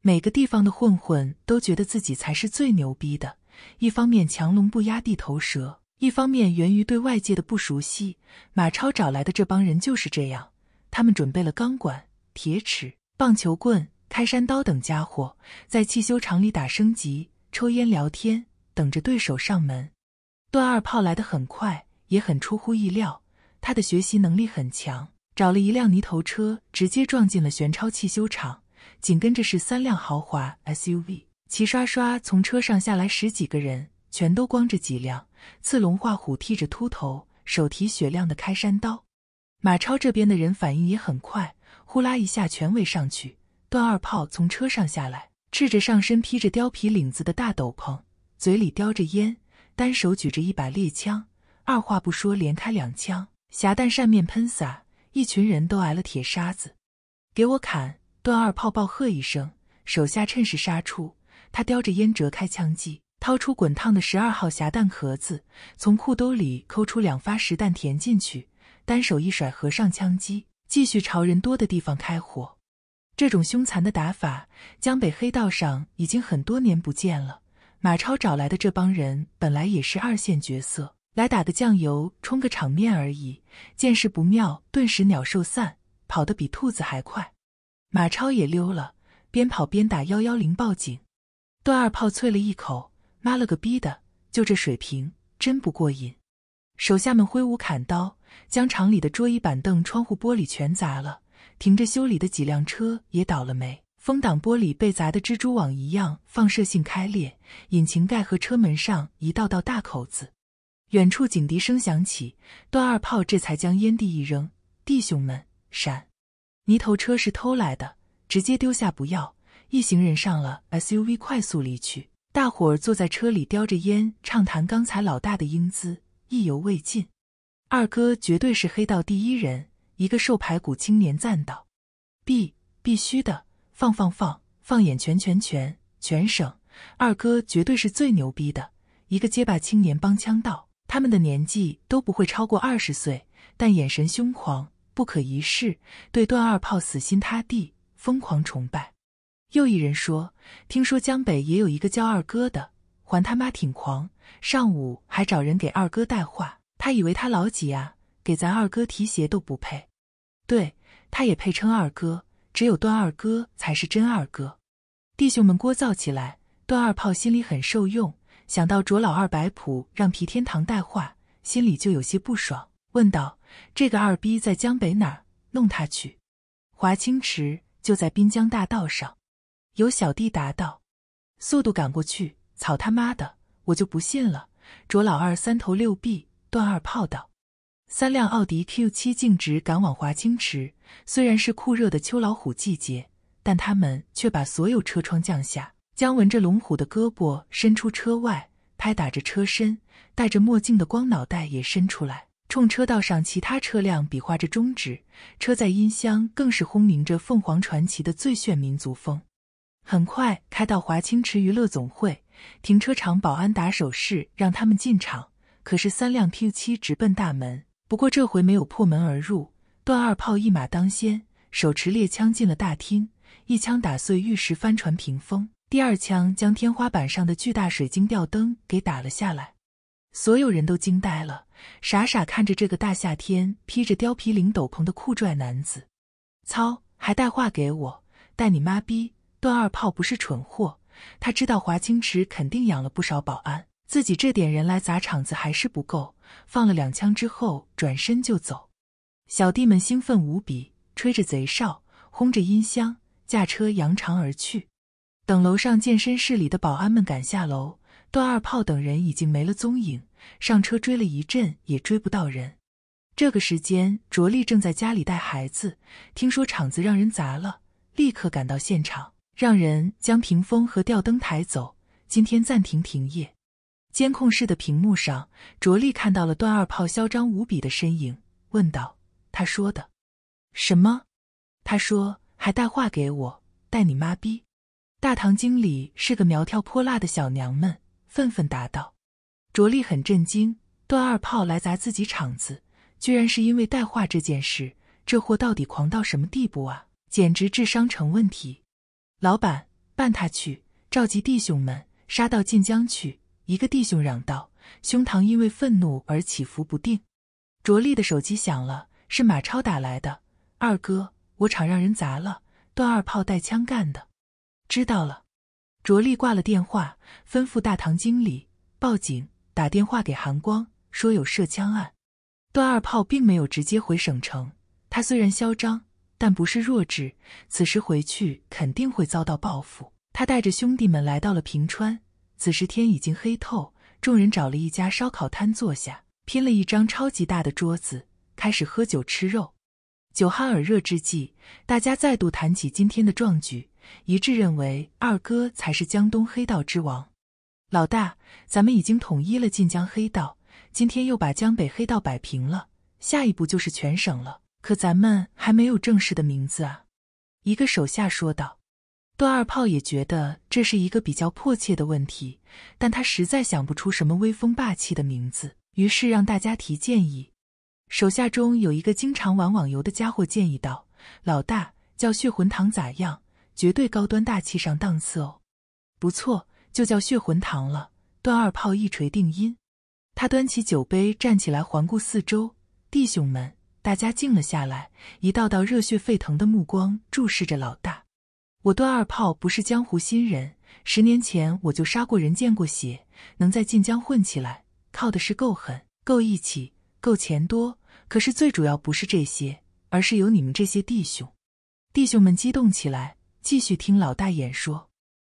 每个地方的混混都觉得自己才是最牛逼的。一方面强龙不压地头蛇，一方面源于对外界的不熟悉。马超找来的这帮人就是这样。他们准备了钢管、铁尺、棒球棍、开山刀等家伙，在汽修厂里打升级、抽烟、聊天，等着对手上门。段二炮来的很快，也很出乎意料。他的学习能力很强，找了一辆泥头车，直接撞进了玄超汽修厂。紧跟着是三辆豪华 SUV，齐刷刷从车上下来，十几个人全都光着脊梁，刺龙画虎，剃着秃头，手提雪亮的开山刀。马超这边的人反应也很快，呼啦一下全围上去。段二炮从车上下来，赤着上身，披着貂皮领子的大斗篷，嘴里叼着烟。单手举着一把猎枪，二话不说，连开两枪，霰弹扇面喷洒，一群人都挨了铁沙子。给我砍！段二炮暴喝一声，手下趁势杀出。他叼着烟折开枪机，掏出滚烫的十二号匣弹壳子，从裤兜里抠出两发实弹填进去，单手一甩合上枪机，继续朝人多的地方开火。这种凶残的打法，江北黑道上已经很多年不见了。马超找来的这帮人本来也是二线角色，来打个酱油、冲个场面而已。见势不妙，顿时鸟兽散，跑得比兔子还快。马超也溜了，边跑边打幺幺零报警。段二炮啐了一口：“妈了个逼的，就这水平，真不过瘾！”手下们挥舞砍刀，将厂里的桌椅板凳、窗户玻璃全砸了，停着修理的几辆车也倒了霉。风挡玻璃被砸得蜘蛛网一样，放射性开裂；引擎盖和车门上一道道大口子。远处警笛声响起，段二炮这才将烟蒂一扔：“弟兄们，闪！泥头车是偷来的，直接丢下不要。”一行人上了 SUV，快速离去。大伙儿坐在车里，叼着烟，畅谈刚才老大的英姿，意犹未尽。二哥绝对是黑道第一人，一个瘦排骨青年赞道：“必必须的。”放放放，放眼全全全全省，二哥绝对是最牛逼的。一个结巴青年帮腔道：“他们的年纪都不会超过二十岁，但眼神凶狂，不可一世，对段二炮死心塌地，疯狂崇拜。”又一人说：“听说江北也有一个叫二哥的，还他妈挺狂。上午还找人给二哥带话，他以为他老几啊？给咱二哥提鞋都不配。对，他也配称二哥。”只有段二哥才是真二哥，弟兄们聒噪起来。段二炮心里很受用，想到卓老二摆谱让皮天堂带话，心里就有些不爽，问道：“这个二逼在江北哪儿？弄他去！”华清池就在滨江大道上，有小弟答道：“速度赶过去！”草他妈的，我就不信了！卓老二三头六臂。段二炮道：“三辆奥迪 Q 七径直赶往华清池。”虽然是酷热的秋老虎季节，但他们却把所有车窗降下，将纹着龙虎的胳膊伸出车外，拍打着车身，戴着墨镜的光脑袋也伸出来，冲车道上其他车辆比划着中指。车载音箱更是轰鸣着凤凰传奇的最炫民族风。很快开到华清池娱乐总会停车场，保安打手势让他们进场，可是三辆 Q 七直奔大门，不过这回没有破门而入。段二炮一马当先，手持猎枪进了大厅，一枪打碎玉石帆船屏风，第二枪将天花板上的巨大水晶吊灯给打了下来。所有人都惊呆了，傻傻看着这个大夏天披着貂皮领斗篷的酷拽男子。操，还带话给我？带你妈逼！段二炮不是蠢货，他知道华清池肯定养了不少保安，自己这点人来砸场子还是不够。放了两枪之后，转身就走。小弟们兴奋无比，吹着贼哨，轰着音箱，驾车扬长而去。等楼上健身室里的保安们赶下楼，段二炮等人已经没了踪影。上车追了一阵，也追不到人。这个时间，卓力正在家里带孩子，听说厂子让人砸了，立刻赶到现场，让人将屏风和吊灯抬走。今天暂停停业。监控室的屏幕上，卓力看到了段二炮嚣张无比的身影，问道。他说的，什么？他说还带话给我，带你妈逼！大堂经理是个苗条泼辣的小娘们，愤愤答道：“卓力很震惊，段二炮来砸自己场子，居然是因为带话这件事，这货到底狂到什么地步啊？简直智商成问题！老板，办他去！召集弟兄们，杀到晋江去！”一个弟兄嚷道，胸膛因为愤怒而起伏不定。卓力的手机响了。是马超打来的，二哥，我厂让人砸了，段二炮带枪干的。知道了，卓力挂了电话，吩咐大堂经理报警，打电话给韩光，说有涉枪案。段二炮并没有直接回省城，他虽然嚣张，但不是弱智，此时回去肯定会遭到报复。他带着兄弟们来到了平川，此时天已经黑透，众人找了一家烧烤摊坐下，拼了一张超级大的桌子。开始喝酒吃肉，酒酣耳热之际，大家再度谈起今天的壮举，一致认为二哥才是江东黑道之王。老大，咱们已经统一了晋江黑道，今天又把江北黑道摆平了，下一步就是全省了。可咱们还没有正式的名字啊！一个手下说道。段二炮也觉得这是一个比较迫切的问题，但他实在想不出什么威风霸气的名字，于是让大家提建议。手下中有一个经常玩网游的家伙建议道：“老大，叫血魂堂咋样？绝对高端大气上档次哦！”不错，就叫血魂堂了。段二炮一锤定音。他端起酒杯，站起来环顾四周：“弟兄们，大家静了下来，一道道热血沸腾的目光注视着老大。我段二炮不是江湖新人，十年前我就杀过人、见过血，能在晋江混起来，靠的是够狠、够义气。”够钱多，可是最主要不是这些，而是有你们这些弟兄。弟兄们激动起来，继续听老大演说。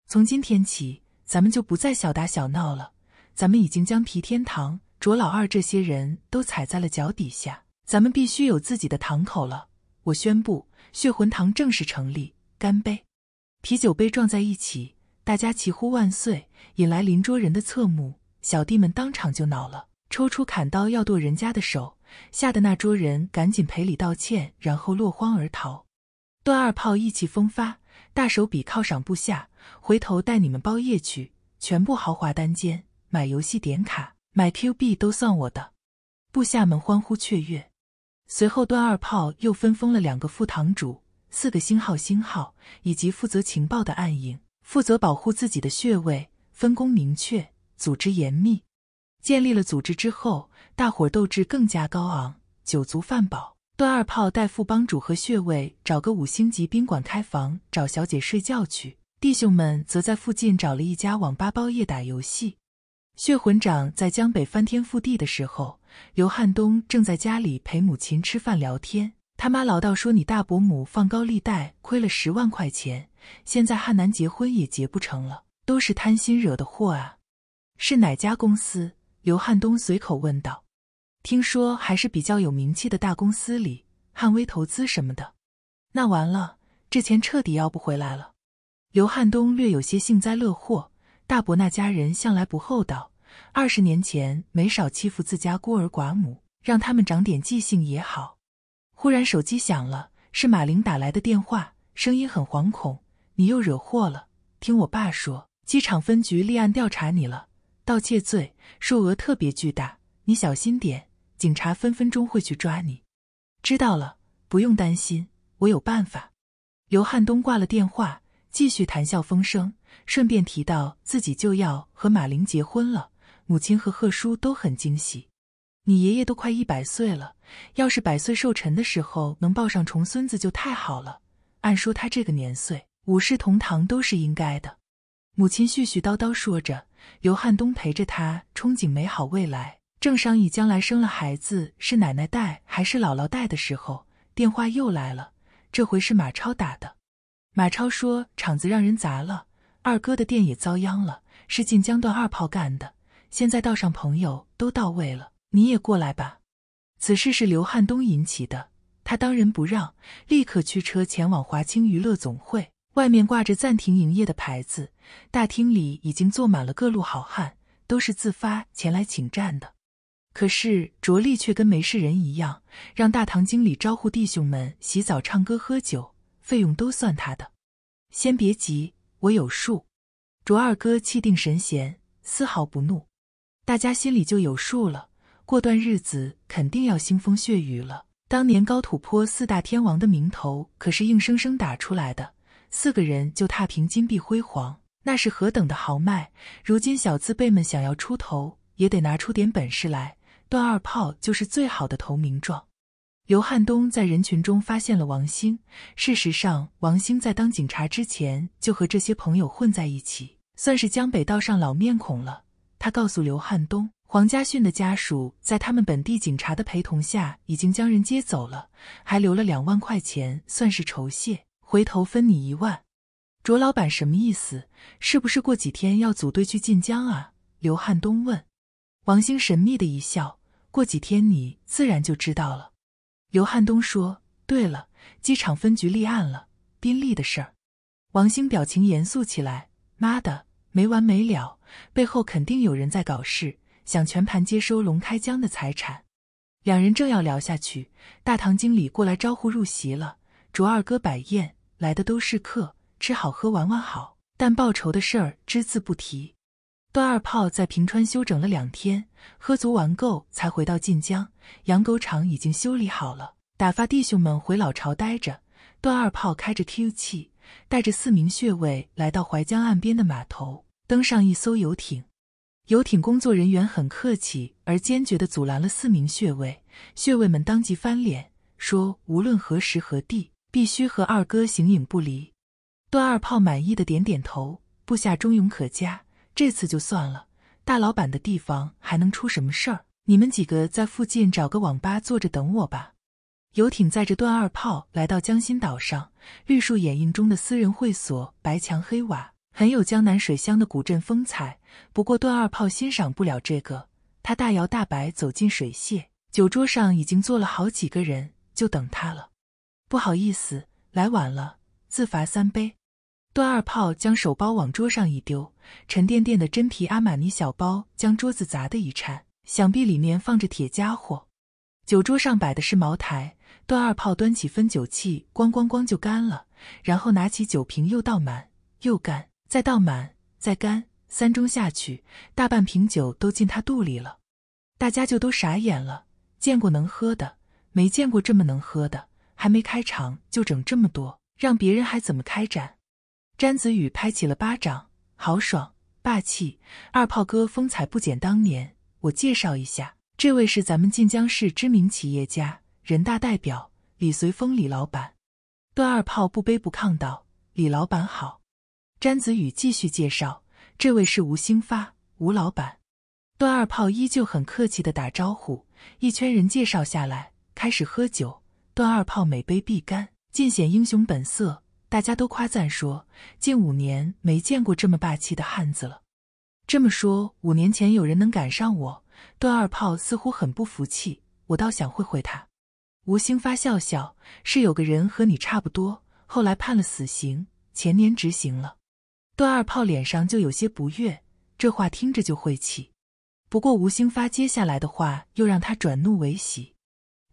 从今天起，咱们就不再小打小闹了。咱们已经将皮天堂、卓老二这些人都踩在了脚底下，咱们必须有自己的堂口了。我宣布，血魂堂正式成立！干杯！啤酒杯撞在一起，大家齐呼万岁，引来邻桌人的侧目。小弟们当场就恼了。抽出砍刀要剁人家的手，吓得那桌人赶紧赔礼道歉，然后落荒而逃。段二炮意气风发，大手笔犒赏部下，回头带你们包夜去，全部豪华单间，买游戏点卡，买 Q 币都算我的。部下们欢呼雀跃。随后，段二炮又分封了两个副堂主、四个星号星号，以及负责情报的暗影，负责保护自己的穴位，分工明确，组织严密。建立了组织之后，大伙斗志更加高昂，酒足饭饱。段二炮带副帮主和血卫找个五星级宾馆开房找小姐睡觉去，弟兄们则在附近找了一家网吧包夜打游戏。血魂掌在江北翻天覆地的时候，刘汉东正在家里陪母亲吃饭聊天。他妈唠叨说：“你大伯母放高利贷亏了十万块钱，现在汉南结婚也结不成了，都是贪心惹的祸啊！”是哪家公司？刘汉东随口问道：“听说还是比较有名气的大公司里，汉威投资什么的，那完了，这钱彻底要不回来了。”刘汉东略有些幸灾乐祸：“大伯那家人向来不厚道，二十年前没少欺负自家孤儿寡母，让他们长点记性也好。”忽然，手机响了，是马玲打来的电话，声音很惶恐：“你又惹祸了，听我爸说，机场分局立案调查你了。”盗窃罪，数额特别巨大，你小心点，警察分分钟会去抓你。知道了，不用担心，我有办法。刘汉东挂了电话，继续谈笑风生，顺便提到自己就要和马玲结婚了，母亲和贺叔都很惊喜。你爷爷都快一百岁了，要是百岁寿辰的时候能抱上重孙子就太好了。按说他这个年岁，五世同堂都是应该的。母亲絮絮叨叨说着，刘汉东陪着她憧憬美好未来。正商议将来生了孩子是奶奶带还是姥姥带的时候，电话又来了，这回是马超打的。马超说厂子让人砸了，二哥的店也遭殃了，是晋江段二炮干的。现在道上朋友都到位了，你也过来吧。此事是刘汉东引起的，他当仁不让，立刻驱车前往华清娱乐总会。外面挂着暂停营业的牌子，大厅里已经坐满了各路好汉，都是自发前来请战的。可是卓力却跟没事人一样，让大堂经理招呼弟兄们洗澡、唱歌、喝酒，费用都算他的。先别急，我有数。卓二哥气定神闲，丝毫不怒，大家心里就有数了。过段日子肯定要腥风血雨了。当年高土坡四大天王的名头可是硬生生打出来的。四个人就踏平金碧辉煌，那是何等的豪迈！如今小字辈们想要出头，也得拿出点本事来。段二炮就是最好的投名状。刘汉东在人群中发现了王兴。事实上，王兴在当警察之前就和这些朋友混在一起，算是江北道上老面孔了。他告诉刘汉东，黄家训的家属在他们本地警察的陪同下，已经将人接走了，还留了两万块钱，算是酬谢。回头分你一万，卓老板什么意思？是不是过几天要组队去晋江啊？刘汉东问。王兴神秘的一笑：“过几天你自然就知道了。”刘汉东说：“对了，机场分局立案了，宾利的事儿。”王兴表情严肃起来：“妈的，没完没了，背后肯定有人在搞事，想全盘接收龙开江的财产。”两人正要聊下去，大堂经理过来招呼入席了。卓二哥摆宴。来的都是客，吃好喝玩玩好，但报仇的事儿只字不提。段二炮在平川休整了两天，喝足玩够，才回到晋江养狗场，已经修理好了，打发弟兄们回老巢待着。段二炮开着 Q 气，带着四名穴位来到淮江岸边的码头，登上一艘游艇。游艇工作人员很客气而坚决地阻拦了四名穴位，穴位们当即翻脸，说无论何时何地。必须和二哥形影不离。段二炮满意的点点头，部下忠勇可嘉。这次就算了，大老板的地方还能出什么事儿？你们几个在附近找个网吧坐着等我吧。游艇载着段二炮来到江心岛上，绿树掩映中的私人会所，白墙黑瓦，很有江南水乡的古镇风采。不过段二炮欣赏不了这个，他大摇大摆走进水榭。酒桌上已经坐了好几个人，就等他了。不好意思，来晚了，自罚三杯。段二炮将手包往桌上一丢，沉甸甸的真皮阿玛尼小包将桌子砸得一颤，想必里面放着铁家伙。酒桌上摆的是茅台，段二炮端起分酒器，咣咣咣就干了，然后拿起酒瓶又倒满又干，再倒满再干，三盅下去，大半瓶酒都进他肚里了。大家就都傻眼了，见过能喝的，没见过这么能喝的。还没开场就整这么多，让别人还怎么开展？詹子宇拍起了巴掌，豪爽霸气。二炮哥风采不减当年。我介绍一下，这位是咱们晋江市知名企业家、人大代表李随风，李老板。段二炮不卑不亢道：“李老板好。”詹子宇继续介绍：“这位是吴兴发，吴老板。”段二炮依旧很客气的打招呼。一圈人介绍下来，开始喝酒。段二炮每杯必干，尽显英雄本色。大家都夸赞说，近五年没见过这么霸气的汉子了。这么说，五年前有人能赶上我？段二炮似乎很不服气。我倒想会会他。吴兴发笑笑，是有个人和你差不多，后来判了死刑，前年执行了。段二炮脸上就有些不悦，这话听着就晦气。不过吴兴发接下来的话又让他转怒为喜。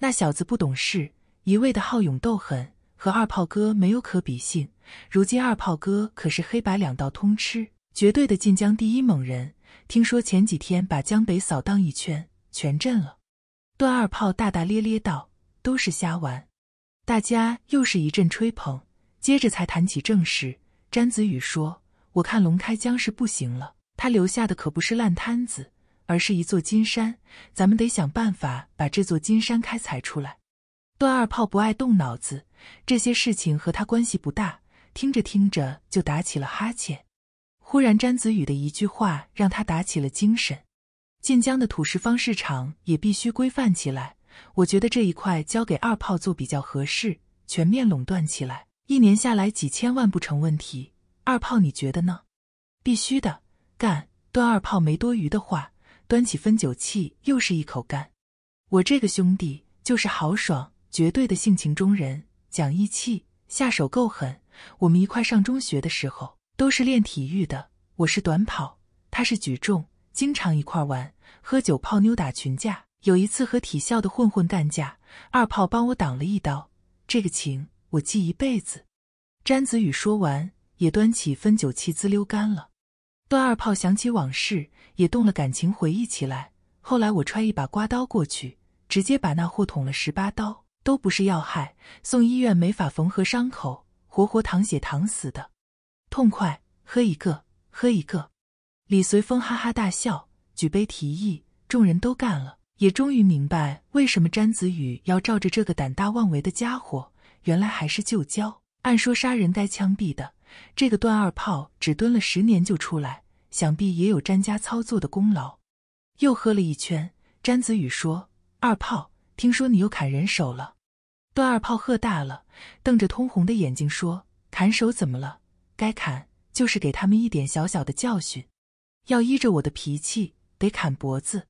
那小子不懂事。一味的好勇斗狠和二炮哥没有可比性。如今二炮哥可是黑白两道通吃，绝对的晋江第一猛人。听说前几天把江北扫荡一圈，全镇了。段二炮大大咧咧道：“都是瞎玩。”大家又是一阵吹捧，接着才谈起正事。詹子宇说：“我看龙开江是不行了，他留下的可不是烂摊子，而是一座金山。咱们得想办法把这座金山开采出来。”段二炮不爱动脑子，这些事情和他关系不大。听着听着就打起了哈欠。忽然，詹子宇的一句话让他打起了精神。晋江的土石方市场也必须规范起来。我觉得这一块交给二炮做比较合适，全面垄断起来，一年下来几千万不成问题。二炮，你觉得呢？必须的，干！段二炮没多余的话，端起分酒器又是一口干。我这个兄弟就是豪爽。绝对的性情中人，讲义气，下手够狠。我们一块上中学的时候，都是练体育的，我是短跑，他是举重，经常一块玩，喝酒、泡妞、打群架。有一次和体校的混混干架，二炮帮我挡了一刀，这个情我记一辈子。詹子宇说完，也端起分酒器滋溜干了。段二炮想起往事，也动了感情，回忆起来。后来我揣一把刮刀过去，直接把那货捅了十八刀。都不是要害，送医院没法缝合伤口，活活淌血淌死的。痛快，喝一个，喝一个！李随风哈哈大笑，举杯提议，众人都干了，也终于明白为什么詹子宇要照着这个胆大妄为的家伙。原来还是旧交。按说杀人该枪毙的，这个段二炮只蹲了十年就出来，想必也有詹家操作的功劳。又喝了一圈，詹子宇说：“二炮，听说你又砍人手了。”段二炮喝大了，瞪着通红的眼睛说：“砍手怎么了？该砍，就是给他们一点小小的教训。要依着我的脾气，得砍脖子。”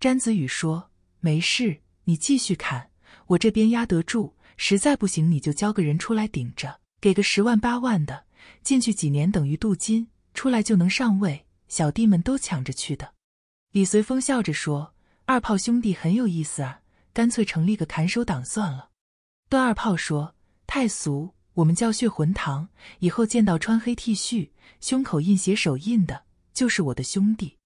詹子宇说：“没事，你继续砍，我这边压得住。实在不行，你就交个人出来顶着，给个十万八万的，进去几年等于镀金，出来就能上位。小弟们都抢着去的。”李随风笑着说：“二炮兄弟很有意思啊，干脆成立个砍手党算了。”段二炮说：“太俗，我们叫血魂堂。以后见到穿黑 T 恤、胸口印血手印的，就是我的兄弟。”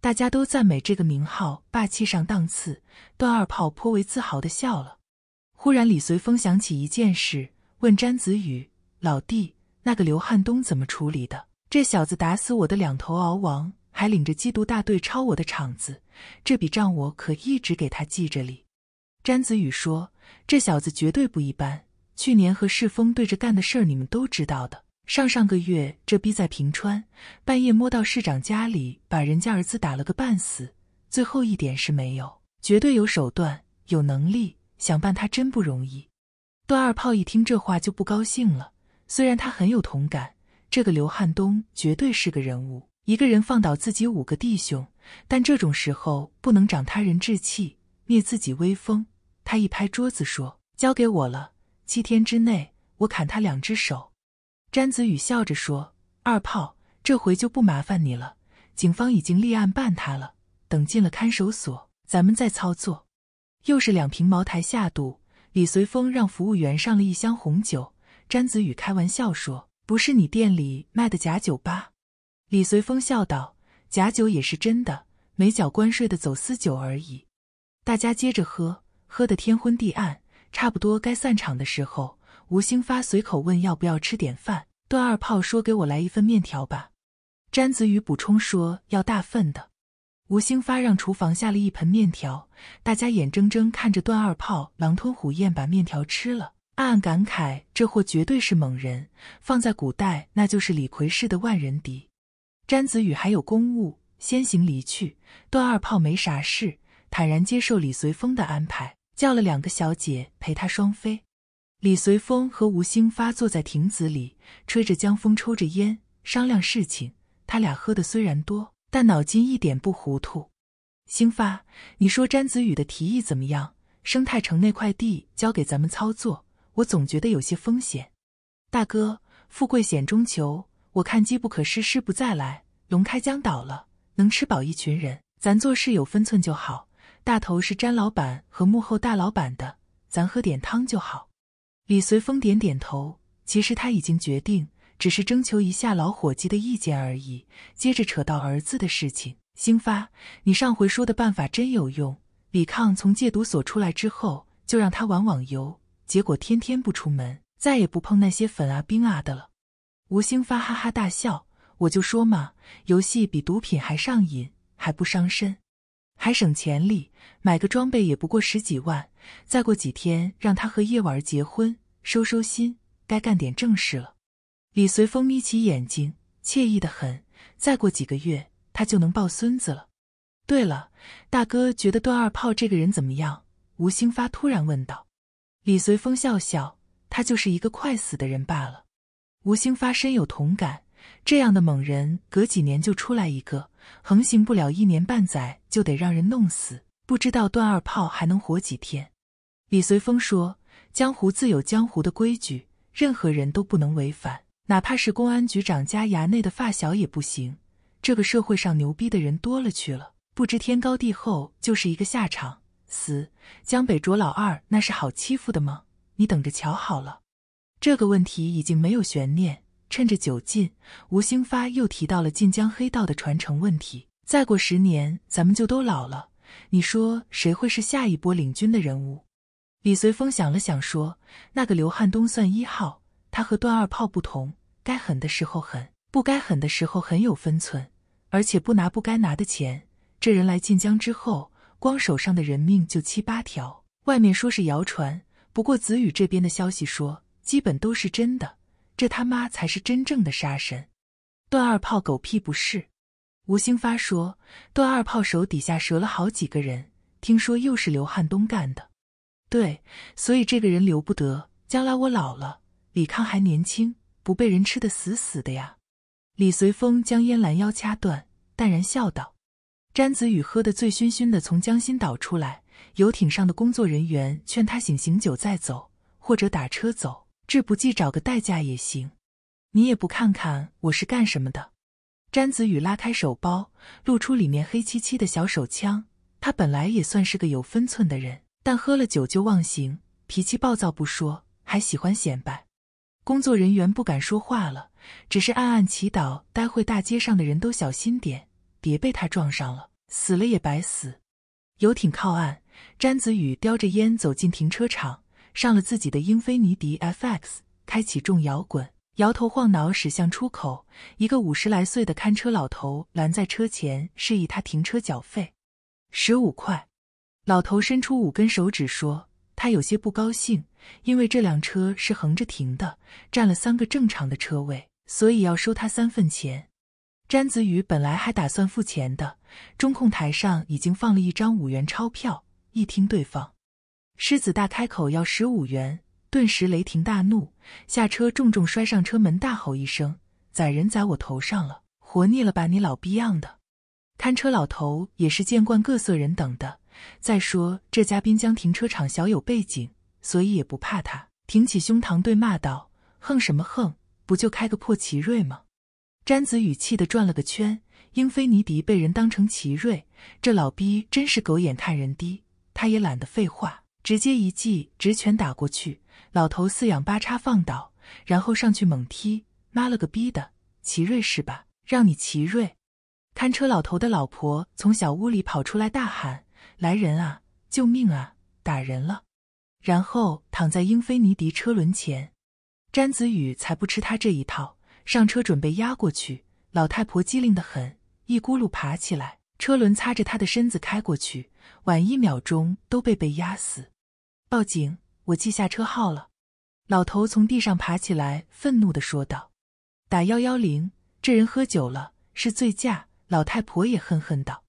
大家都赞美这个名号霸气上档次。段二炮颇为自豪的笑了。忽然，李随风想起一件事，问詹子宇：“老弟，那个刘汉东怎么处理的？这小子打死我的两头獒王，还领着缉毒大队抄我的场子，这笔账我可一直给他记着哩。”詹子宇说：“这小子绝对不一般。去年和世峰对着干的事儿，你们都知道的。上上个月，这逼在平川半夜摸到市长家里，把人家儿子打了个半死。最后一点是没有，绝对有手段、有能力，想办他真不容易。”段二炮一听这话就不高兴了。虽然他很有同感，这个刘汉东绝对是个人物，一个人放倒自己五个弟兄。但这种时候不能长他人志气，灭自己威风。他一拍桌子说：“交给我了，七天之内我砍他两只手。”詹子宇笑着说：“二炮，这回就不麻烦你了，警方已经立案办他了，等进了看守所，咱们再操作。”又是两瓶茅台下肚，李随风让服务员上了一箱红酒。詹子宇开玩笑说：“不是你店里卖的假酒吧。”李随风笑道：“假酒也是真的，没缴关税的走私酒而已。”大家接着喝。喝得天昏地暗，差不多该散场的时候，吴兴发随口问要不要吃点饭。段二炮说：“给我来一份面条吧。”詹子宇补充说：“要大份的。”吴兴发让厨房下了一盆面条，大家眼睁睁看着段二炮狼吞虎咽把面条吃了，暗暗感慨这货绝对是猛人，放在古代那就是李逵式的万人敌。詹子宇还有公务，先行离去。段二炮没啥事，坦然接受李随风的安排。叫了两个小姐陪他双飞，李随风和吴兴发坐在亭子里，吹着江风，抽着烟，商量事情。他俩喝的虽然多，但脑筋一点不糊涂。兴发，你说詹子宇的提议怎么样？生态城那块地交给咱们操作，我总觉得有些风险。大哥，富贵险中求，我看机不可失，失不再来。龙开江倒了，能吃饱一群人，咱做事有分寸就好。大头是詹老板和幕后大老板的，咱喝点汤就好。李随风点点头，其实他已经决定，只是征求一下老伙计的意见而已。接着扯到儿子的事情：“兴发，你上回说的办法真有用。李抗从戒毒所出来之后，就让他玩网游，结果天天不出门，再也不碰那些粉啊、冰啊的了。”吴兴发哈哈大笑：“我就说嘛，游戏比毒品还上瘾，还不伤身。”还省钱哩，买个装备也不过十几万。再过几天让他和叶婉儿结婚，收收心，该干点正事了。李随风眯起眼睛，惬意的很。再过几个月，他就能抱孙子了。对了，大哥觉得段二炮这个人怎么样？吴兴发突然问道。李随风笑笑，他就是一个快死的人罢了。吴兴发深有同感，这样的猛人，隔几年就出来一个。横行不了一年半载就得让人弄死，不知道段二炮还能活几天。李随风说：“江湖自有江湖的规矩，任何人都不能违反，哪怕是公安局长家衙内的发小也不行。这个社会上牛逼的人多了去了，不知天高地厚就是一个下场。死！江北卓老二那是好欺负的吗？你等着瞧好了。这个问题已经没有悬念。”趁着酒劲，吴兴发又提到了晋江黑道的传承问题。再过十年，咱们就都老了。你说谁会是下一波领军的人物？李随风想了想说：“那个刘汉东算一号，他和段二炮不同，该狠的时候狠，不该狠的时候很有分寸，而且不拿不该拿的钱。这人来晋江之后，光手上的人命就七八条。外面说是谣传，不过子宇这边的消息说，基本都是真的。”这他妈才是真正的杀神，段二炮狗屁不是。吴兴发说，段二炮手底下折了好几个人，听说又是刘汉东干的。对，所以这个人留不得。将来我老了，李康还年轻，不被人吃的死死的呀。李随风将烟拦腰掐断，淡然笑道。詹子宇喝得醉醺醺的从江心岛出来，游艇上的工作人员劝他醒醒酒再走，或者打车走。这不济，找个代驾也行。你也不看看我是干什么的。詹子宇拉开手包，露出里面黑漆漆的小手枪。他本来也算是个有分寸的人，但喝了酒就忘形，脾气暴躁不说，还喜欢显摆。工作人员不敢说话了，只是暗暗祈祷，待会大街上的人都小心点，别被他撞上了，死了也白死。游艇靠岸，詹子宇叼着烟走进停车场。上了自己的英菲尼迪 FX，开启重摇滚，摇头晃脑驶向出口。一个五十来岁的看车老头拦在车前，示意他停车缴费，十五块。老头伸出五根手指说：“他有些不高兴，因为这辆车是横着停的，占了三个正常的车位，所以要收他三份钱。”詹子宇本来还打算付钱的，中控台上已经放了一张五元钞票，一听对方。狮子大开口要十五元，顿时雷霆大怒，下车重重摔上车门，大吼一声：“宰人宰我头上了，活腻了吧你老逼样的！”看车老头也是见惯各色人等的，再说这家滨江停车场小有背景，所以也不怕他，挺起胸膛对骂道：“横什么横，不就开个破奇瑞吗？”詹子语气的转了个圈，英菲尼迪被人当成奇瑞，这老逼真是狗眼看人低。他也懒得废话。直接一记直拳打过去，老头四仰八叉放倒，然后上去猛踢。妈了个逼的，奇瑞是吧？让你奇瑞！看车老头的老婆从小屋里跑出来，大喊：“来人啊！救命啊！打人了！”然后躺在英菲尼迪车轮前。詹子宇才不吃他这一套，上车准备压过去。老太婆机灵的很，一咕噜爬起来，车轮擦着她的身子开过去，晚一秒钟都被被压死。报警！我记下车号了。老头从地上爬起来，愤怒地说道：“打幺幺零，这人喝酒了，是醉驾。”老太婆也恨恨道：“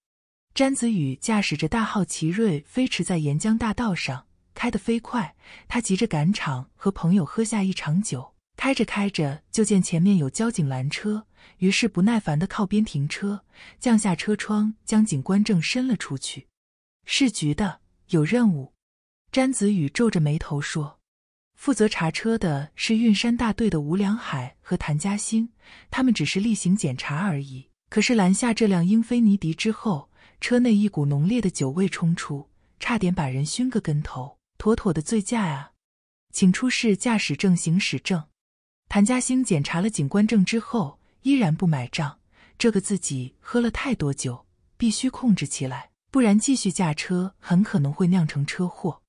詹子宇驾驶着大号奇瑞飞驰在沿江大道上，开得飞快。他急着赶场，和朋友喝下一场酒。开着开着，就见前面有交警拦车，于是不耐烦地靠边停车，降下车窗，将警官证伸了出去。市局的，有任务。”詹子宇皱着眉头说：“负责查车的是运山大队的吴良海和谭嘉兴，他们只是例行检查而已。可是拦下这辆英菲尼迪之后，车内一股浓烈的酒味冲出，差点把人熏个跟头，妥妥的醉驾啊！请出示驾驶证、行驶证。”谭嘉兴检查了警官证之后，依然不买账：“这个自己喝了太多酒，必须控制起来，不然继续驾车很可能会酿成车祸。”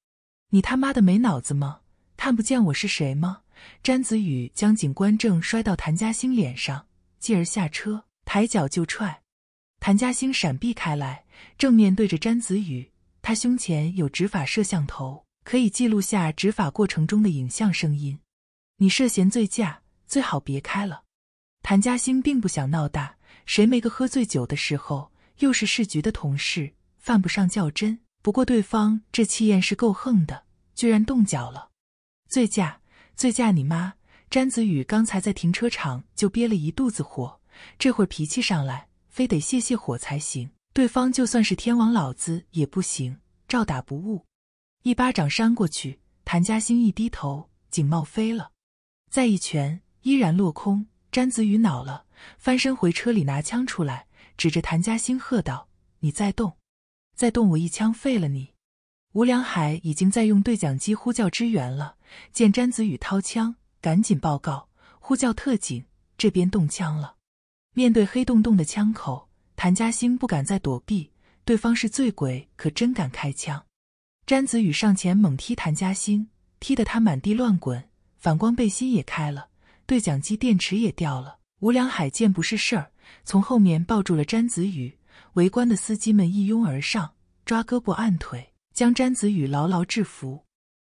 你他妈的没脑子吗？看不见我是谁吗？詹子宇将警官证摔到谭嘉兴脸上，继而下车，抬脚就踹。谭嘉兴闪避开来，正面对着詹子宇。他胸前有执法摄像头，可以记录下执法过程中的影像声音。你涉嫌醉驾，最好别开了。谭嘉兴并不想闹大，谁没个喝醉酒的时候？又是市局的同事，犯不上较真。不过对方这气焰是够横的，居然动脚了！醉驾，醉驾你妈！詹子宇刚才在停车场就憋了一肚子火，这会儿脾气上来，非得泄泄火才行。对方就算是天王老子也不行，照打不误。一巴掌扇过去，谭嘉兴一低头，警帽飞了；再一拳，依然落空。詹子宇恼了，翻身回车里拿枪出来，指着谭嘉兴喝道：“你再动！”再动我一枪，废了你！吴良海已经在用对讲机呼叫支援了。见詹子宇掏枪，赶紧报告，呼叫特警，这边动枪了。面对黑洞洞的枪口，谭嘉兴不敢再躲避。对方是醉鬼，可真敢开枪。詹子宇上前猛踢谭嘉兴，踢得他满地乱滚，反光背心也开了，对讲机电池也掉了。吴良海见不是事儿，从后面抱住了詹子宇。围观的司机们一拥而上，抓胳膊按腿，将詹子宇牢牢制服。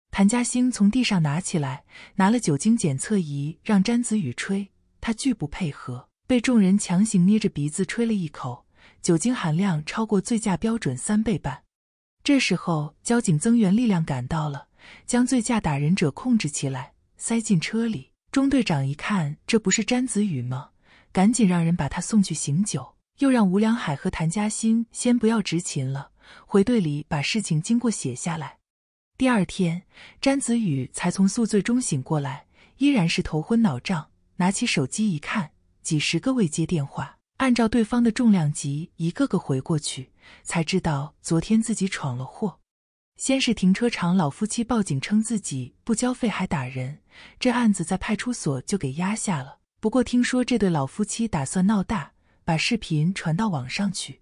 谭嘉兴从地上拿起来，拿了酒精检测仪，让詹子宇吹，他拒不配合，被众人强行捏着鼻子吹了一口，酒精含量超过醉驾标准三倍半。这时候，交警增援力量赶到了，将醉驾打人者控制起来，塞进车里。中队长一看，这不是詹子宇吗？赶紧让人把他送去醒酒。又让吴良海和谭嘉欣先不要执勤了，回队里把事情经过写下来。第二天，詹子宇才从宿醉中醒过来，依然是头昏脑胀。拿起手机一看，几十个未接电话，按照对方的重量级一个个回过去，才知道昨天自己闯了祸。先是停车场老夫妻报警称自己不交费还打人，这案子在派出所就给压下了。不过听说这对老夫妻打算闹大。把视频传到网上去。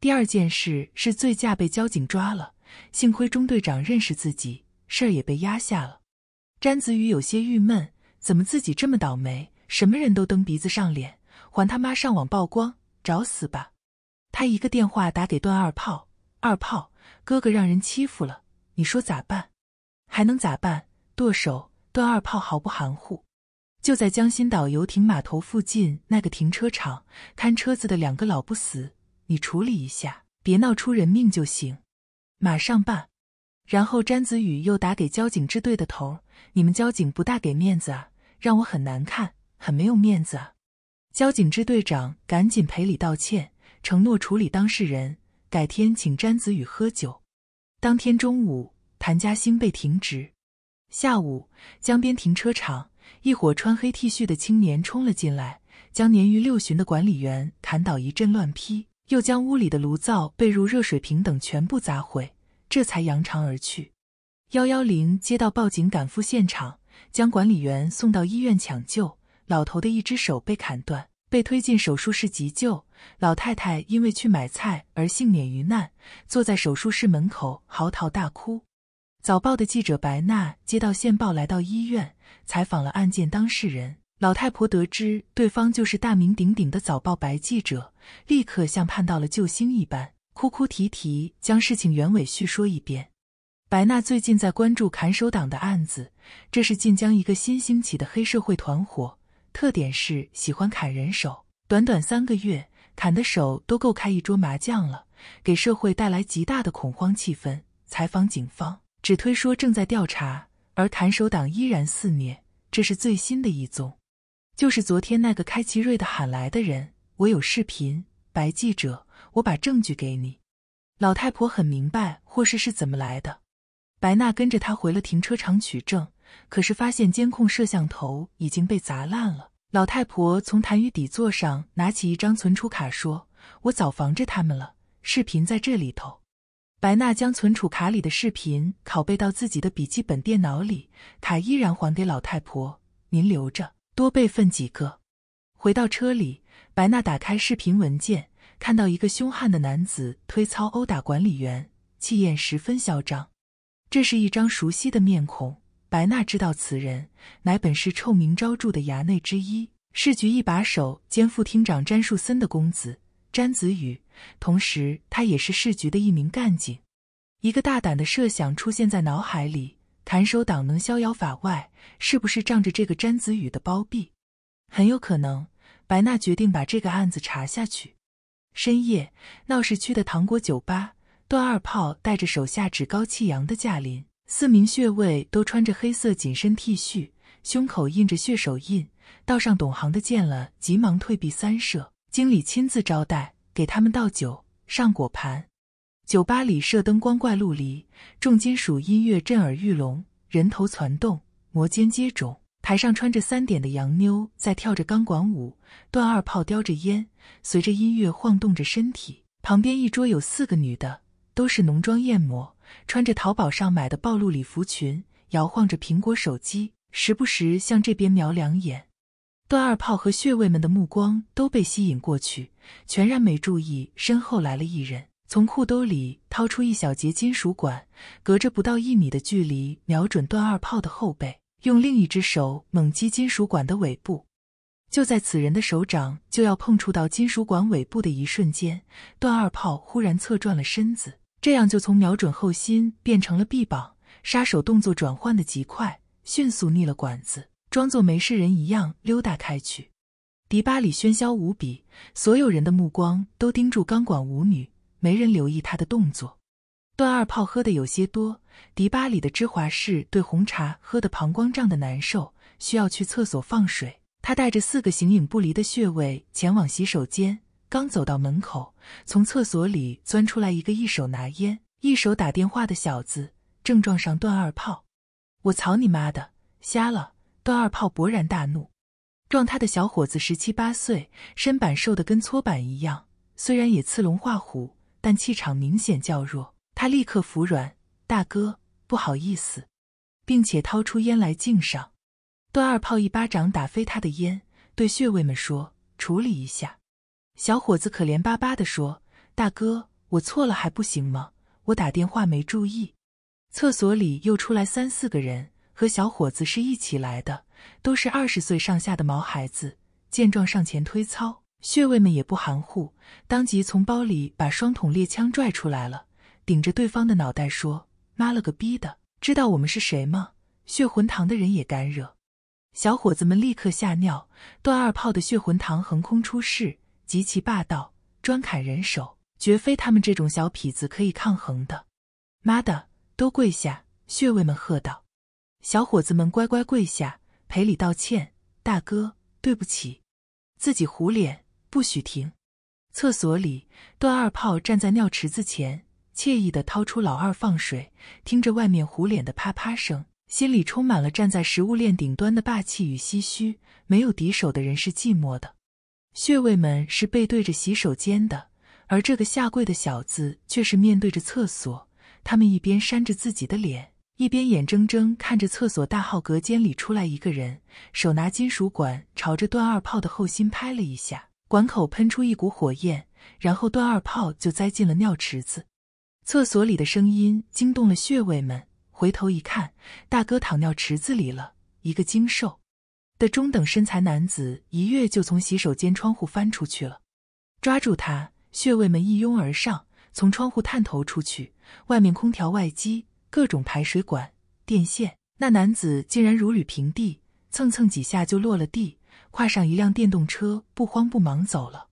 第二件事是醉驾被交警抓了，幸亏中队长认识自己，事儿也被压下了。詹子宇有些郁闷，怎么自己这么倒霉？什么人都蹬鼻子上脸，还他妈上网曝光，找死吧！他一个电话打给段二炮，二炮哥哥让人欺负了，你说咋办？还能咋办？剁手！段二炮毫不含糊。就在江心岛游艇码头附近那个停车场，看车子的两个老不死，你处理一下，别闹出人命就行。马上办。然后詹子宇又打给交警支队的头，你们交警不大给面子啊，让我很难看，很没有面子啊。交警支队长赶紧赔礼道歉，承诺处理当事人，改天请詹子宇喝酒。当天中午，谭家兴被停职。下午，江边停车场。一伙穿黑 T 恤的青年冲了进来，将年逾六旬的管理员砍倒，一阵乱劈，又将屋里的炉灶、被褥、热水瓶等全部砸毁，这才扬长而去。幺幺零接到报警，赶赴现场，将管理员送到医院抢救。老头的一只手被砍断，被推进手术室急救。老太太因为去买菜而幸免于难，坐在手术室门口嚎啕大哭。早报的记者白娜接到线报，来到医院采访了案件当事人老太婆。得知对方就是大名鼎鼎的早报白记者，立刻像盼到了救星一般，哭哭啼啼将事情原委叙说一遍。白娜最近在关注砍手党的案子，这是晋江一个新兴起的黑社会团伙，特点是喜欢砍人手。短短三个月，砍的手都够开一桌麻将了，给社会带来极大的恐慌气氛。采访警方。只推说正在调查，而弹手党依然肆虐。这是最新的一宗，就是昨天那个开奇瑞的喊来的人。我有视频，白记者，我把证据给你。老太婆很明白祸氏是怎么来的。白娜跟着他回了停车场取证，可是发现监控摄像头已经被砸烂了。老太婆从痰盂底座上拿起一张存储卡，说：“我早防着他们了，视频在这里头。”白娜将存储卡里的视频拷贝到自己的笔记本电脑里，卡依然还给老太婆：“您留着，多备份几个。”回到车里，白娜打开视频文件，看到一个凶悍的男子推操殴打管理员，气焰十分嚣张。这是一张熟悉的面孔，白娜知道此人乃本市臭名昭著的衙内之一，市局一把手兼副厅长詹树森的公子。詹子宇，同时他也是市局的一名干警。一个大胆的设想出现在脑海里：，谭手党能逍遥法外，是不是仗着这个詹子宇的包庇？很有可能。白娜决定把这个案子查下去。深夜，闹市区的糖果酒吧，段二炮带着手下趾高气扬的驾临，四名穴位都穿着黑色紧身 T 恤，胸口印着血手印，道上懂行的见了，急忙退避三舍。经理亲自招待，给他们倒酒、上果盘。酒吧里射灯光怪陆离，重金属音乐震耳欲聋，人头攒动，摩肩接踵。台上穿着三点的洋妞在跳着钢管舞，段二炮叼着烟，随着音乐晃动着身体。旁边一桌有四个女的，都是浓妆艳抹，穿着淘宝上买的暴露礼服裙，摇晃着苹果手机，时不时向这边瞄两眼。段二炮和穴位们的目光都被吸引过去，全然没注意身后来了一人，从裤兜里掏出一小截金属管，隔着不到一米的距离，瞄准段二炮的后背，用另一只手猛击金属管的尾部。就在此人的手掌就要碰触到金属管尾部的一瞬间，段二炮忽然侧转了身子，这样就从瞄准后心变成了臂膀。杀手动作转换的极快，迅速逆了管子。装作没事人一样溜达开去，迪巴里喧嚣无比，所有人的目光都盯住钢管舞女，没人留意她的动作。段二炮喝的有些多，迪巴里的芝华士对红茶喝的膀胱胀的难受，需要去厕所放水。他带着四个形影不离的穴位前往洗手间，刚走到门口，从厕所里钻出来一个一手拿烟一手打电话的小子，正撞上段二炮。我操你妈的，瞎了！段二炮勃然大怒，撞他的小伙子十七八岁，身板瘦得跟搓板一样。虽然也刺龙画虎，但气场明显较弱。他立刻服软：“大哥，不好意思。”并且掏出烟来敬上。段二炮一巴掌打飞他的烟，对穴位们说：“处理一下。”小伙子可怜巴巴地说：“大哥，我错了还不行吗？我打电话没注意。”厕所里又出来三四个人。和小伙子是一起来的，都是二十岁上下的毛孩子。见状上前推操，穴位们也不含糊，当即从包里把双筒猎枪拽出来了，顶着对方的脑袋说：“妈了个逼的，知道我们是谁吗？”血魂堂的人也敢惹，小伙子们立刻吓尿。段二炮的血魂堂横空出世，极其霸道，专砍人手，绝非他们这种小痞子可以抗衡的。妈的，都跪下！穴位们喝道。小伙子们，乖乖跪下，赔礼道歉。大哥，对不起。自己糊脸，不许停。厕所里，段二炮站在尿池子前，惬意地掏出老二放水，听着外面糊脸的啪啪声，心里充满了站在食物链顶端的霸气与唏嘘。没有敌手的人是寂寞的。穴位们是背对着洗手间的，而这个下跪的小子却是面对着厕所。他们一边扇着自己的脸。一边眼睁睁看着厕所大号隔间里出来一个人，手拿金属管朝着段二炮的后心拍了一下，管口喷出一股火焰，然后段二炮就栽进了尿池子。厕所里的声音惊动了穴位们，回头一看，大哥躺尿池子里了。一个精瘦的中等身材男子一跃就从洗手间窗户翻出去了，抓住他，穴位们一拥而上，从窗户探头出去，外面空调外机。各种排水管、电线，那男子竟然如履平地，蹭蹭几下就落了地，跨上一辆电动车，不慌不忙走了。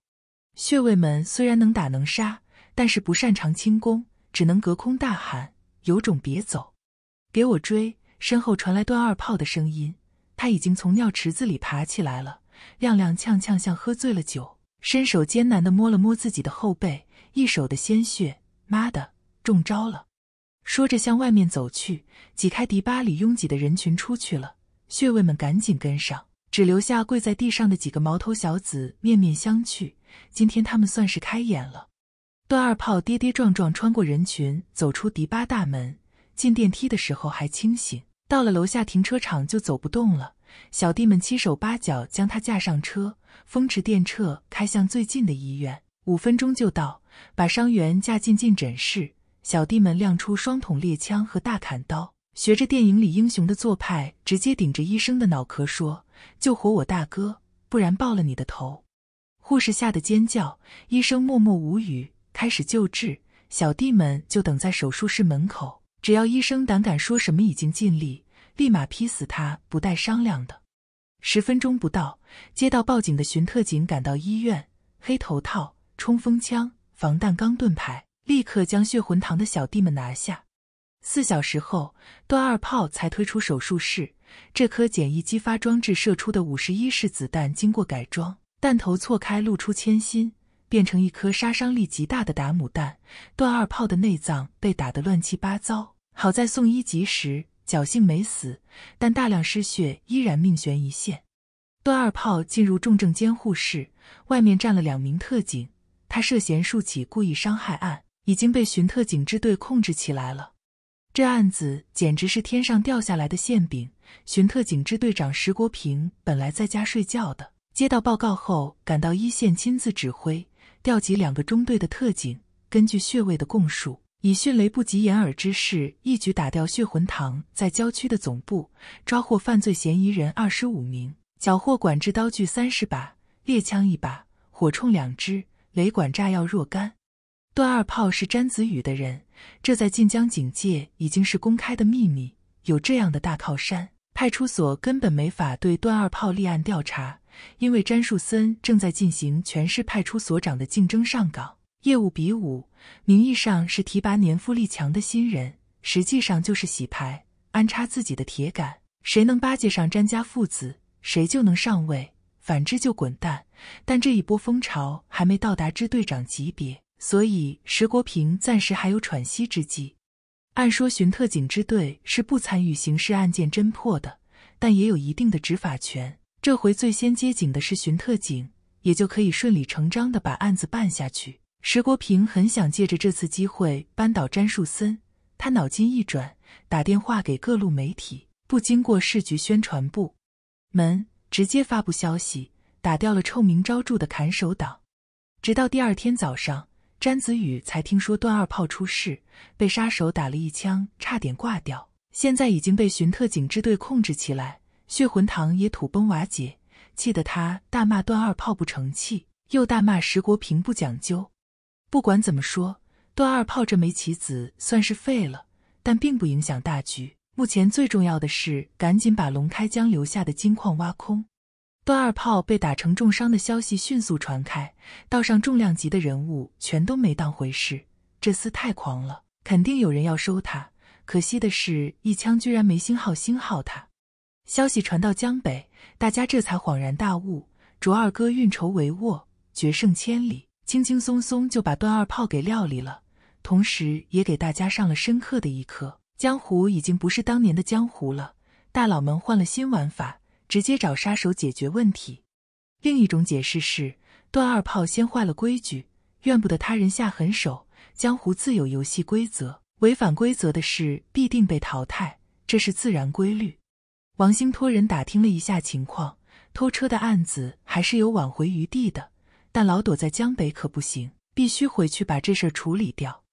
穴位们虽然能打能杀，但是不擅长轻功，只能隔空大喊：“有种别走，给我追！”身后传来段二炮的声音，他已经从尿池子里爬起来了，踉踉跄跄，像喝醉了酒，伸手艰难地摸了摸自己的后背，一手的鲜血，妈的，中招了。说着，向外面走去，挤开迪巴里拥挤的人群，出去了。穴位们赶紧跟上，只留下跪在地上的几个毛头小子面面相觑。今天他们算是开眼了。段二炮跌跌撞撞穿过人群，走出迪巴大门。进电梯的时候还清醒，到了楼下停车场就走不动了。小弟们七手八脚将他架上车，风驰电掣开向最近的医院。五分钟就到，把伤员架进进诊室。小弟们亮出双筒猎枪和大砍刀，学着电影里英雄的做派，直接顶着医生的脑壳说：“救活我大哥，不然爆了你的头！”护士吓得尖叫，医生默默无语，开始救治。小弟们就等在手术室门口，只要医生胆敢说什么已经尽力，立马劈死他，不带商量的。十分钟不到，接到报警的巡特警赶到医院，黑头套、冲锋枪、防弹钢盾牌。立刻将血魂堂的小弟们拿下。四小时后，段二炮才推出手术室。这颗简易激发装置射出的五十一式子弹，经过改装，弹头错开，露出铅芯，变成一颗杀伤力极大的达姆弹。段二炮的内脏被打得乱七八糟，好在送医及时，侥幸没死，但大量失血依然命悬一线。段二炮进入重症监护室，外面站了两名特警，他涉嫌数起故意伤害案。已经被巡特警支队控制起来了，这案子简直是天上掉下来的馅饼。巡特警支队长石国平本来在家睡觉的，接到报告后赶到一线亲自指挥，调集两个中队的特警，根据血卫的供述，以迅雷不及掩耳之势，一举打掉血魂堂在郊区的总部，抓获犯罪嫌疑人二十五名，缴获管制刀具三十把、猎枪一把、火铳两支、雷管炸药若干。段二炮是詹子宇的人，这在晋江警界已经是公开的秘密。有这样的大靠山，派出所根本没法对段二炮立案调查。因为詹树森正在进行全市派出所长的竞争上岗，业务比武，名义上是提拔年富力强的新人，实际上就是洗牌，安插自己的铁杆。谁能巴结上詹家父子，谁就能上位；反之就滚蛋。但这一波风潮还没到达支队长级别。所以，石国平暂时还有喘息之机。按说，巡特警支队是不参与刑事案件侦破的，但也有一定的执法权。这回最先接警的是巡特警，也就可以顺理成章的把案子办下去。石国平很想借着这次机会扳倒詹树森，他脑筋一转，打电话给各路媒体，不经过市局宣传部门，直接发布消息，打掉了臭名昭著的砍手党。直到第二天早上。詹子宇才听说段二炮出事，被杀手打了一枪，差点挂掉。现在已经被巡特警支队控制起来，血魂堂也土崩瓦解，气得他大骂段二炮不成器，又大骂石国平不讲究。不管怎么说，段二炮这枚棋子算是废了，但并不影响大局。目前最重要的是赶紧把龙开江留下的金矿挖空。段二炮被打成重伤的消息迅速传开，道上重量级的人物全都没当回事。这厮太狂了，肯定有人要收他。可惜的是，一枪居然没星号星号他。消息传到江北，大家这才恍然大悟。卓二哥运筹帷幄，决胜千里，轻轻松松就把段二炮给料理了，同时也给大家上了深刻的一课。江湖已经不是当年的江湖了，大佬们换了新玩法。直接找杀手解决问题。另一种解释是，段二炮先坏了规矩，怨不得他人下狠手。江湖自有游戏规则，违反规则的事必定被淘汰，这是自然规律。王兴托人打听了一下情况，偷车的案子还是有挽回余地的，但老躲在江北可不行，必须回去把这事处理掉。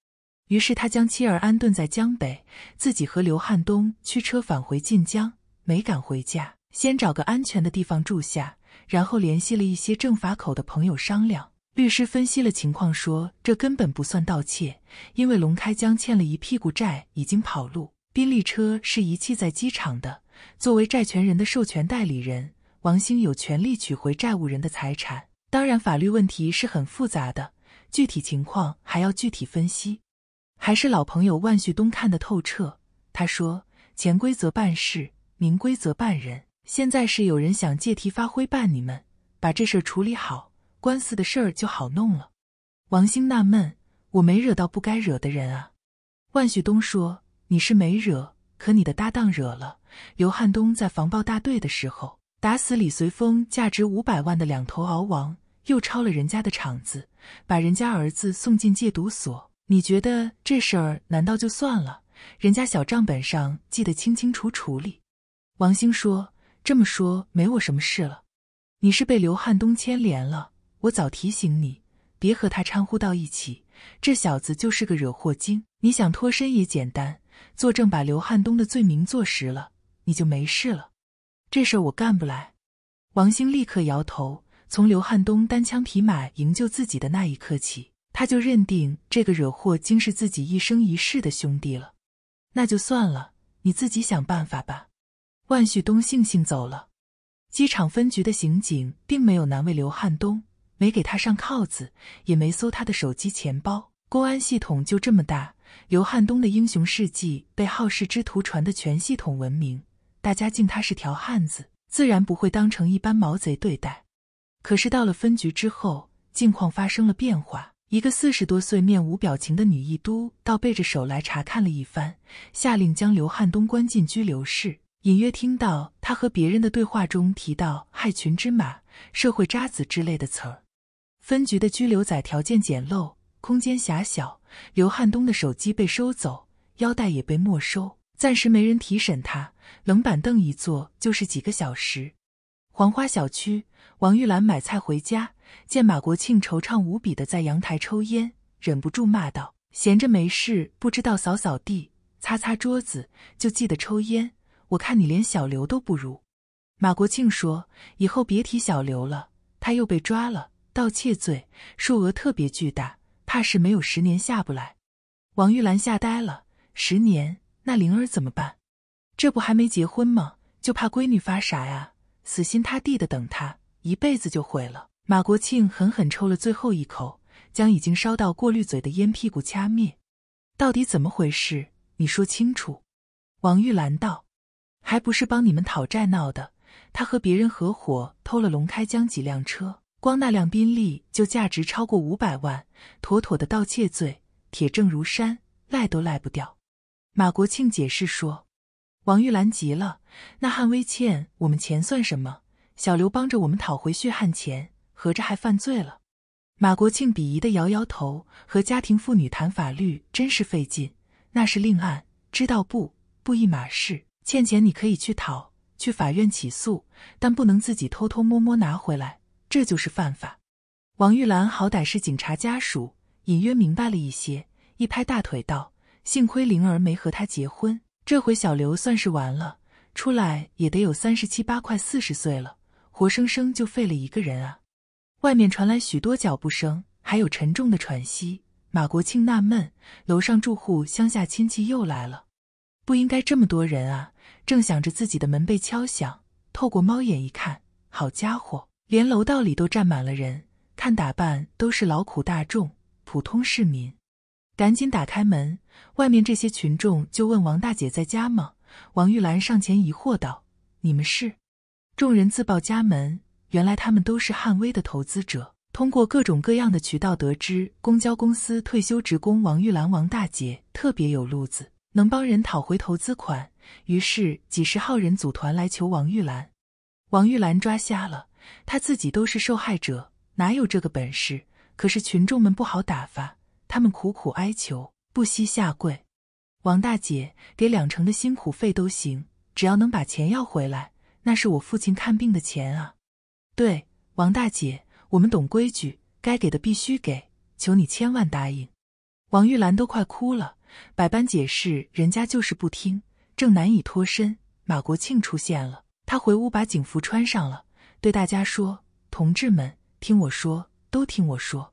于是他将妻儿安顿在江北，自己和刘汉东驱车返回晋江，没敢回家。先找个安全的地方住下，然后联系了一些政法口的朋友商量。律师分析了情况，说这根本不算盗窃，因为龙开江欠了一屁股债，已经跑路，宾利车是遗弃在机场的。作为债权人的授权代理人，王兴有权利取回债务人的财产。当然，法律问题是很复杂的，具体情况还要具体分析。还是老朋友万旭东看得透彻，他说：“潜规则办事，明规则办人。”现在是有人想借题发挥办你们，把这事儿处理好，官司的事儿就好弄了。王兴纳闷，我没惹到不该惹的人啊。万旭东说：“你是没惹，可你的搭档惹了。刘汉东在防暴大队的时候，打死李随风，价值五百万的两头獒王，又抄了人家的场子，把人家儿子送进戒毒所。你觉得这事儿难道就算了？人家小账本上记得清清楚楚哩。”王兴说。这么说没我什么事了？你是被刘汉东牵连了。我早提醒你，别和他掺和到一起。这小子就是个惹祸精。你想脱身也简单，作证把刘汉东的罪名坐实了，你就没事了。这事我干不来。王兴立刻摇头。从刘汉东单枪匹马营救自己的那一刻起，他就认定这个惹祸精是自己一生一世的兄弟了。那就算了，你自己想办法吧。万旭东悻悻走了。机场分局的刑警并没有难为刘汉东，没给他上铐子，也没搜他的手机、钱包。公安系统就这么大，刘汉东的英雄事迹被好事之徒传的全系统闻名，大家敬他是条汉子，自然不会当成一般毛贼对待。可是到了分局之后，境况发生了变化。一个四十多岁、面无表情的女义都倒背着手来查看了一番，下令将刘汉东关进拘留室。隐约听到他和别人的对话中提到“害群之马”“社会渣子”之类的词儿。分局的拘留仔条件简陋，空间狭小。刘汉东的手机被收走，腰带也被没收，暂时没人提审他，冷板凳一坐就是几个小时。黄花小区，王玉兰买菜回家，见马国庆惆怅无比的在阳台抽烟，忍不住骂道：“闲着没事，不知道扫扫地、擦擦桌子，就记得抽烟。”我看你连小刘都不如，马国庆说：“以后别提小刘了，他又被抓了，盗窃罪，数额特别巨大，怕是没有十年下不来。”王玉兰吓呆了：“十年？那灵儿怎么办？这不还没结婚吗？就怕闺女发傻呀，死心塌地的等他，一辈子就毁了。”马国庆狠狠抽了最后一口，将已经烧到过滤嘴的烟屁股掐灭。到底怎么回事？你说清楚。”王玉兰道。还不是帮你们讨债闹的。他和别人合伙偷了龙开江几辆车，光那辆宾利就价值超过五百万，妥妥的盗窃罪，铁证如山，赖都赖不掉。马国庆解释说。王玉兰急了：“那汉威欠我们钱算什么？小刘帮着我们讨回血汗钱，合着还犯罪了？”马国庆鄙夷的摇摇头：“和家庭妇女谈法律真是费劲，那是另案，知道不？不一码事。”欠钱你可以去讨，去法院起诉，但不能自己偷偷摸摸拿回来，这就是犯法。王玉兰好歹是警察家属，隐约明白了一些，一拍大腿道：“幸亏灵儿没和他结婚，这回小刘算是完了，出来也得有三十七八，快四十岁了，活生生就废了一个人啊！”外面传来许多脚步声，还有沉重的喘息。马国庆纳闷：楼上住户、乡下亲戚又来了，不应该这么多人啊！正想着自己的门被敲响，透过猫眼一看，好家伙，连楼道里都站满了人，看打扮都是劳苦大众、普通市民。赶紧打开门，外面这些群众就问王大姐在家吗？王玉兰上前疑惑道：“你们是？”众人自报家门，原来他们都是汉威的投资者，通过各种各样的渠道得知，公交公司退休职工王玉兰王大姐特别有路子，能帮人讨回投资款。于是，几十号人组团来求王玉兰。王玉兰抓瞎了，她自己都是受害者，哪有这个本事？可是群众们不好打发，他们苦苦哀求，不惜下跪。王大姐，给两成的辛苦费都行，只要能把钱要回来，那是我父亲看病的钱啊！对，王大姐，我们懂规矩，该给的必须给，求你千万答应。王玉兰都快哭了，百般解释，人家就是不听。正难以脱身，马国庆出现了。他回屋把警服穿上了，对大家说：“同志们，听我说，都听我说。”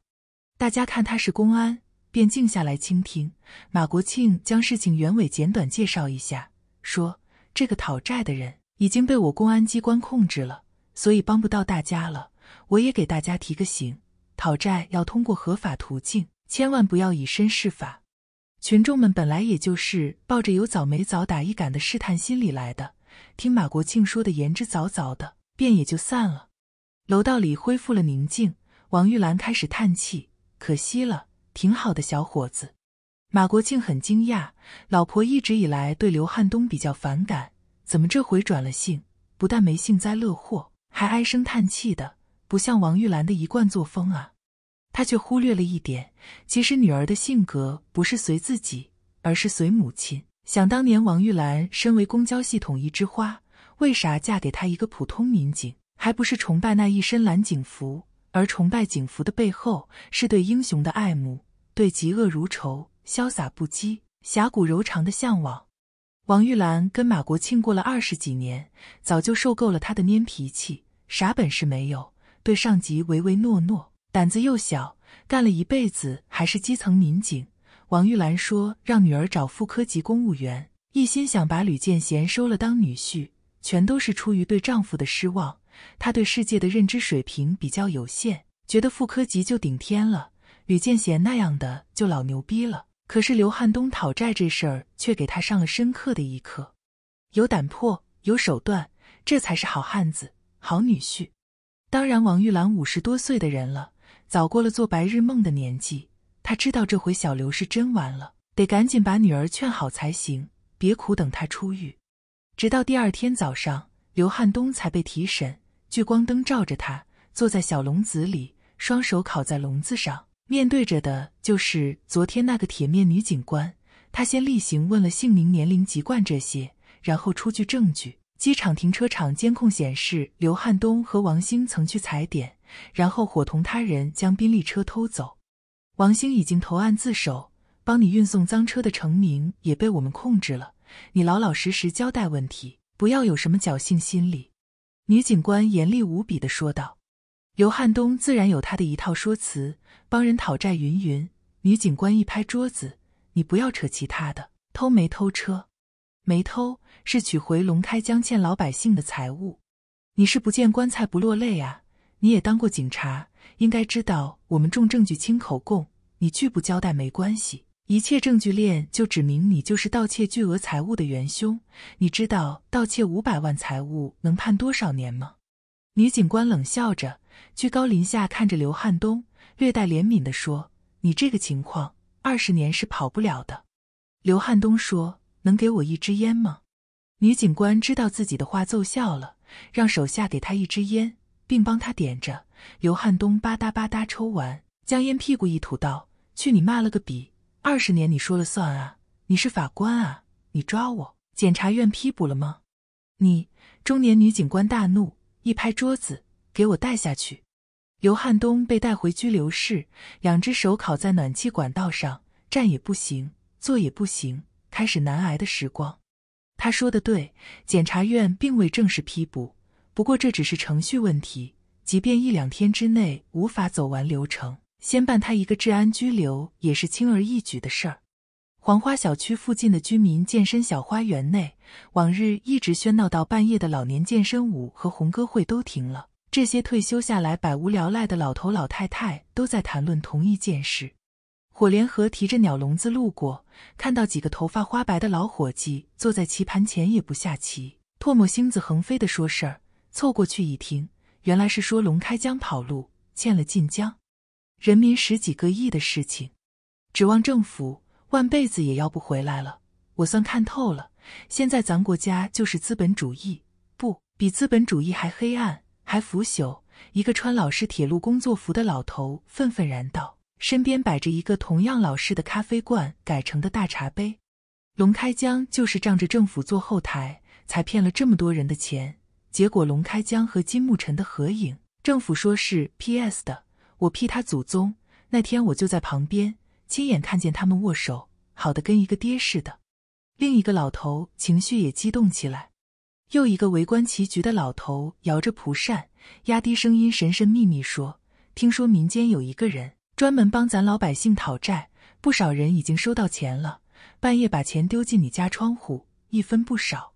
大家看他是公安，便静下来倾听。马国庆将事情原委简短介绍一下，说：“这个讨债的人已经被我公安机关控制了，所以帮不到大家了。我也给大家提个醒：讨债要通过合法途径，千万不要以身试法。”群众们本来也就是抱着有早没早打一杆的试探心理来的，听马国庆说的言之凿凿的，便也就散了。楼道里恢复了宁静，王玉兰开始叹气：“可惜了，挺好的小伙子。”马国庆很惊讶，老婆一直以来对刘汉东比较反感，怎么这回转了性，不但没幸灾乐祸，还唉声叹气的，不像王玉兰的一贯作风啊。他却忽略了一点，其实女儿的性格不是随自己，而是随母亲。想当年，王玉兰身为公交系统一枝花，为啥嫁给他一个普通民警？还不是崇拜那一身蓝警服？而崇拜警服的背后，是对英雄的爱慕，对嫉恶如仇、潇洒不羁、侠骨柔肠的向往。王玉兰跟马国庆过了二十几年，早就受够了他的蔫脾气，啥本事没有，对上级唯唯诺诺。胆子又小，干了一辈子还是基层民警。王玉兰说：“让女儿找副科级公务员，一心想把吕建贤收了当女婿，全都是出于对丈夫的失望。她对世界的认知水平比较有限，觉得副科级就顶天了，吕建贤那样的就老牛逼了。可是刘汉东讨债这事儿却给他上了深刻的一课：有胆魄，有手段，这才是好汉子、好女婿。当然，王玉兰五十多岁的人了。”早过了做白日梦的年纪，他知道这回小刘是真完了，得赶紧把女儿劝好才行，别苦等他出狱。直到第二天早上，刘汉东才被提审，聚光灯照着他，坐在小笼子里，双手铐在笼子上，面对着的就是昨天那个铁面女警官。他先例行问了姓名、年龄、籍贯这些，然后出具证据：机场停车场监控显示，刘汉东和王兴曾去踩点。然后伙同他人将宾利车偷走，王兴已经投案自首，帮你运送赃车的成明也被我们控制了。你老老实实交代问题，不要有什么侥幸心理。”女警官严厉无比的说道。刘汉东自然有他的一套说辞，帮人讨债云云。女警官一拍桌子：“你不要扯其他的，偷没偷车？没偷，是取回龙开江欠老百姓的财物。你是不见棺材不落泪啊！”你也当过警察，应该知道我们重证据轻口供。你拒不交代没关系，一切证据链就指明你就是盗窃巨额财物的元凶。你知道盗窃五百万财物能判多少年吗？女警官冷笑着，居高临下看着刘汉东，略带怜悯地说：“你这个情况，二十年是跑不了的。”刘汉东说：“能给我一支烟吗？”女警官知道自己的话奏效了，让手下给他一支烟。并帮他点着。刘汉东吧嗒吧嗒抽完，将烟屁股一吐，道：“去你妈了个逼！二十年你说了算啊！你是法官啊？你抓我？检察院批捕了吗？”你中年女警官大怒，一拍桌子：“给我带下去！”刘汉东被带回拘留室，两只手铐在暖气管道上，站也不行，坐也不行，开始难挨的时光。他说的对，检察院并未正式批捕。不过这只是程序问题，即便一两天之内无法走完流程，先办他一个治安拘留也是轻而易举的事儿。黄花小区附近的居民健身小花园内，往日一直喧闹到半夜的老年健身舞和红歌会都停了，这些退休下来百无聊赖的老头老太太都在谈论同一件事。火莲河提着鸟笼子路过，看到几个头发花白的老伙计坐在棋盘前也不下棋，唾沫星子横飞地说事儿。凑过去一听，原来是说龙开江跑路欠了晋江人民十几个亿的事情，指望政府万辈子也要不回来了。我算看透了，现在咱国家就是资本主义，不比资本主义还黑暗，还腐朽。一个穿老式铁路工作服的老头愤愤然道，身边摆着一个同样老式的咖啡罐改成的大茶杯。龙开江就是仗着政府做后台，才骗了这么多人的钱。结果龙开江和金木晨的合影，政府说是 P.S 的。我批他祖宗！那天我就在旁边，亲眼看见他们握手，好的跟一个爹似的。另一个老头情绪也激动起来。又一个围观棋局的老头摇着蒲扇，压低声音神神秘秘说：“听说民间有一个人专门帮咱老百姓讨债，不少人已经收到钱了。半夜把钱丢进你家窗户，一分不少。”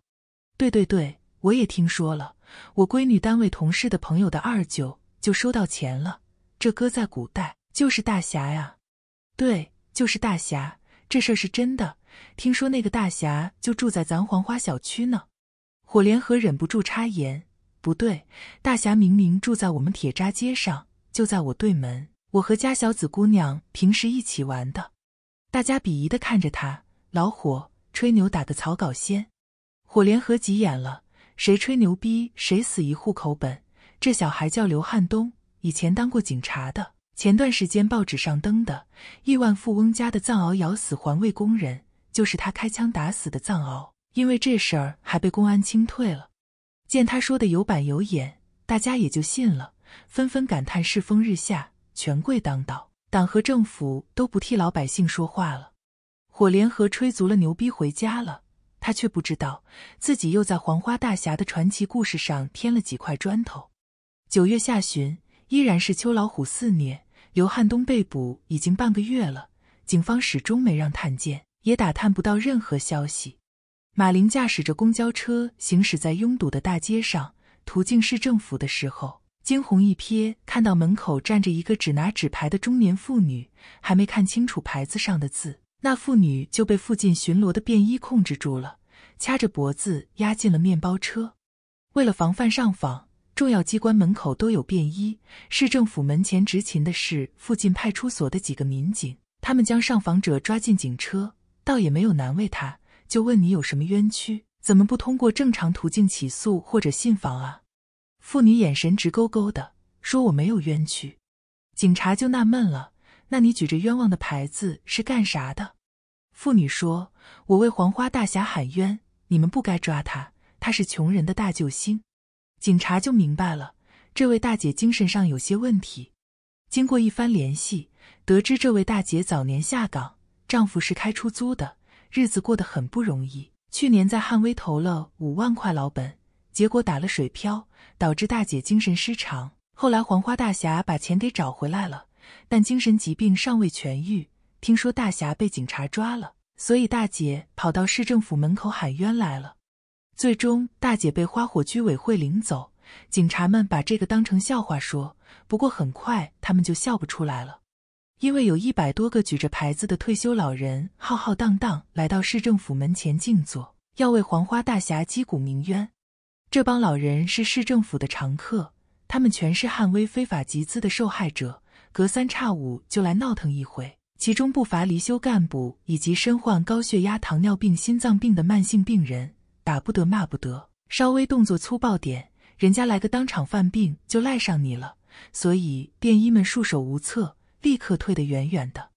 对对对。我也听说了，我闺女单位同事的朋友的二舅就收到钱了。这搁在古代就是大侠呀，对，就是大侠。这事儿是真的，听说那个大侠就住在咱黄花小区呢。火莲河忍不住插言：“不对，大侠明明住在我们铁渣街上，就在我对门。我和家小子姑娘平时一起玩的。”大家鄙夷的看着他，老火吹牛打的草稿先。火莲河急眼了。谁吹牛逼，谁死一户口本。这小孩叫刘汉东，以前当过警察的。前段时间报纸上登的亿万富翁家的藏獒咬死环卫工人，就是他开枪打死的藏獒，因为这事儿还被公安清退了。见他说的有板有眼，大家也就信了，纷纷感叹世风日下，权贵当道，党和政府都不替老百姓说话了。火联合吹足了牛逼回家了。他却不知道自己又在黄花大侠的传奇故事上添了几块砖头。九月下旬依然是秋老虎肆虐，刘汉东被捕已经半个月了，警方始终没让探监，也打探不到任何消息。马林驾驶着公交车行驶在拥堵的大街上，途径市政府的时候，惊鸿一瞥看到门口站着一个只拿纸牌的中年妇女，还没看清楚牌子上的字。那妇女就被附近巡逻的便衣控制住了，掐着脖子押进了面包车。为了防范上访，重要机关门口都有便衣。市政府门前执勤的是附近派出所的几个民警，他们将上访者抓进警车，倒也没有难为他，就问你有什么冤屈，怎么不通过正常途径起诉或者信访啊？妇女眼神直勾勾的说：“我没有冤屈。”警察就纳闷了。那你举着冤枉的牌子是干啥的？妇女说：“我为黄花大侠喊冤，你们不该抓他，他是穷人的大救星。”警察就明白了，这位大姐精神上有些问题。经过一番联系，得知这位大姐早年下岗，丈夫是开出租的，日子过得很不容易。去年在汉威投了五万块老本，结果打了水漂，导致大姐精神失常。后来黄花大侠把钱给找回来了。但精神疾病尚未痊愈，听说大侠被警察抓了，所以大姐跑到市政府门口喊冤来了。最终，大姐被花火居委会领走。警察们把这个当成笑话说，不过很快他们就笑不出来了，因为有一百多个举着牌子的退休老人浩浩荡荡来到市政府门前静坐，要为黄花大侠击鼓鸣冤。这帮老人是市政府的常客，他们全是汉威非法集资的受害者。隔三差五就来闹腾一回，其中不乏离休干部以及身患高血压、糖尿病、心脏病的慢性病人，打不得骂不得，稍微动作粗暴点，人家来个当场犯病就赖上你了。所以便衣们束手无策，立刻退得远远的。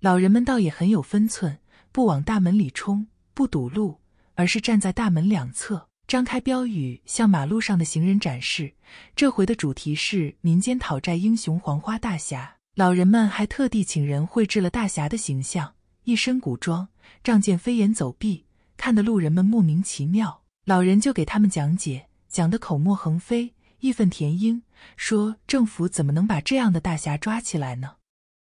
老人们倒也很有分寸，不往大门里冲，不堵路，而是站在大门两侧。张开标语向马路上的行人展示，这回的主题是民间讨债英雄黄花大侠。老人们还特地请人绘制了大侠的形象，一身古装，仗剑飞檐走壁，看得路人们莫名其妙。老人就给他们讲解，讲得口沫横飞，义愤填膺，说政府怎么能把这样的大侠抓起来呢？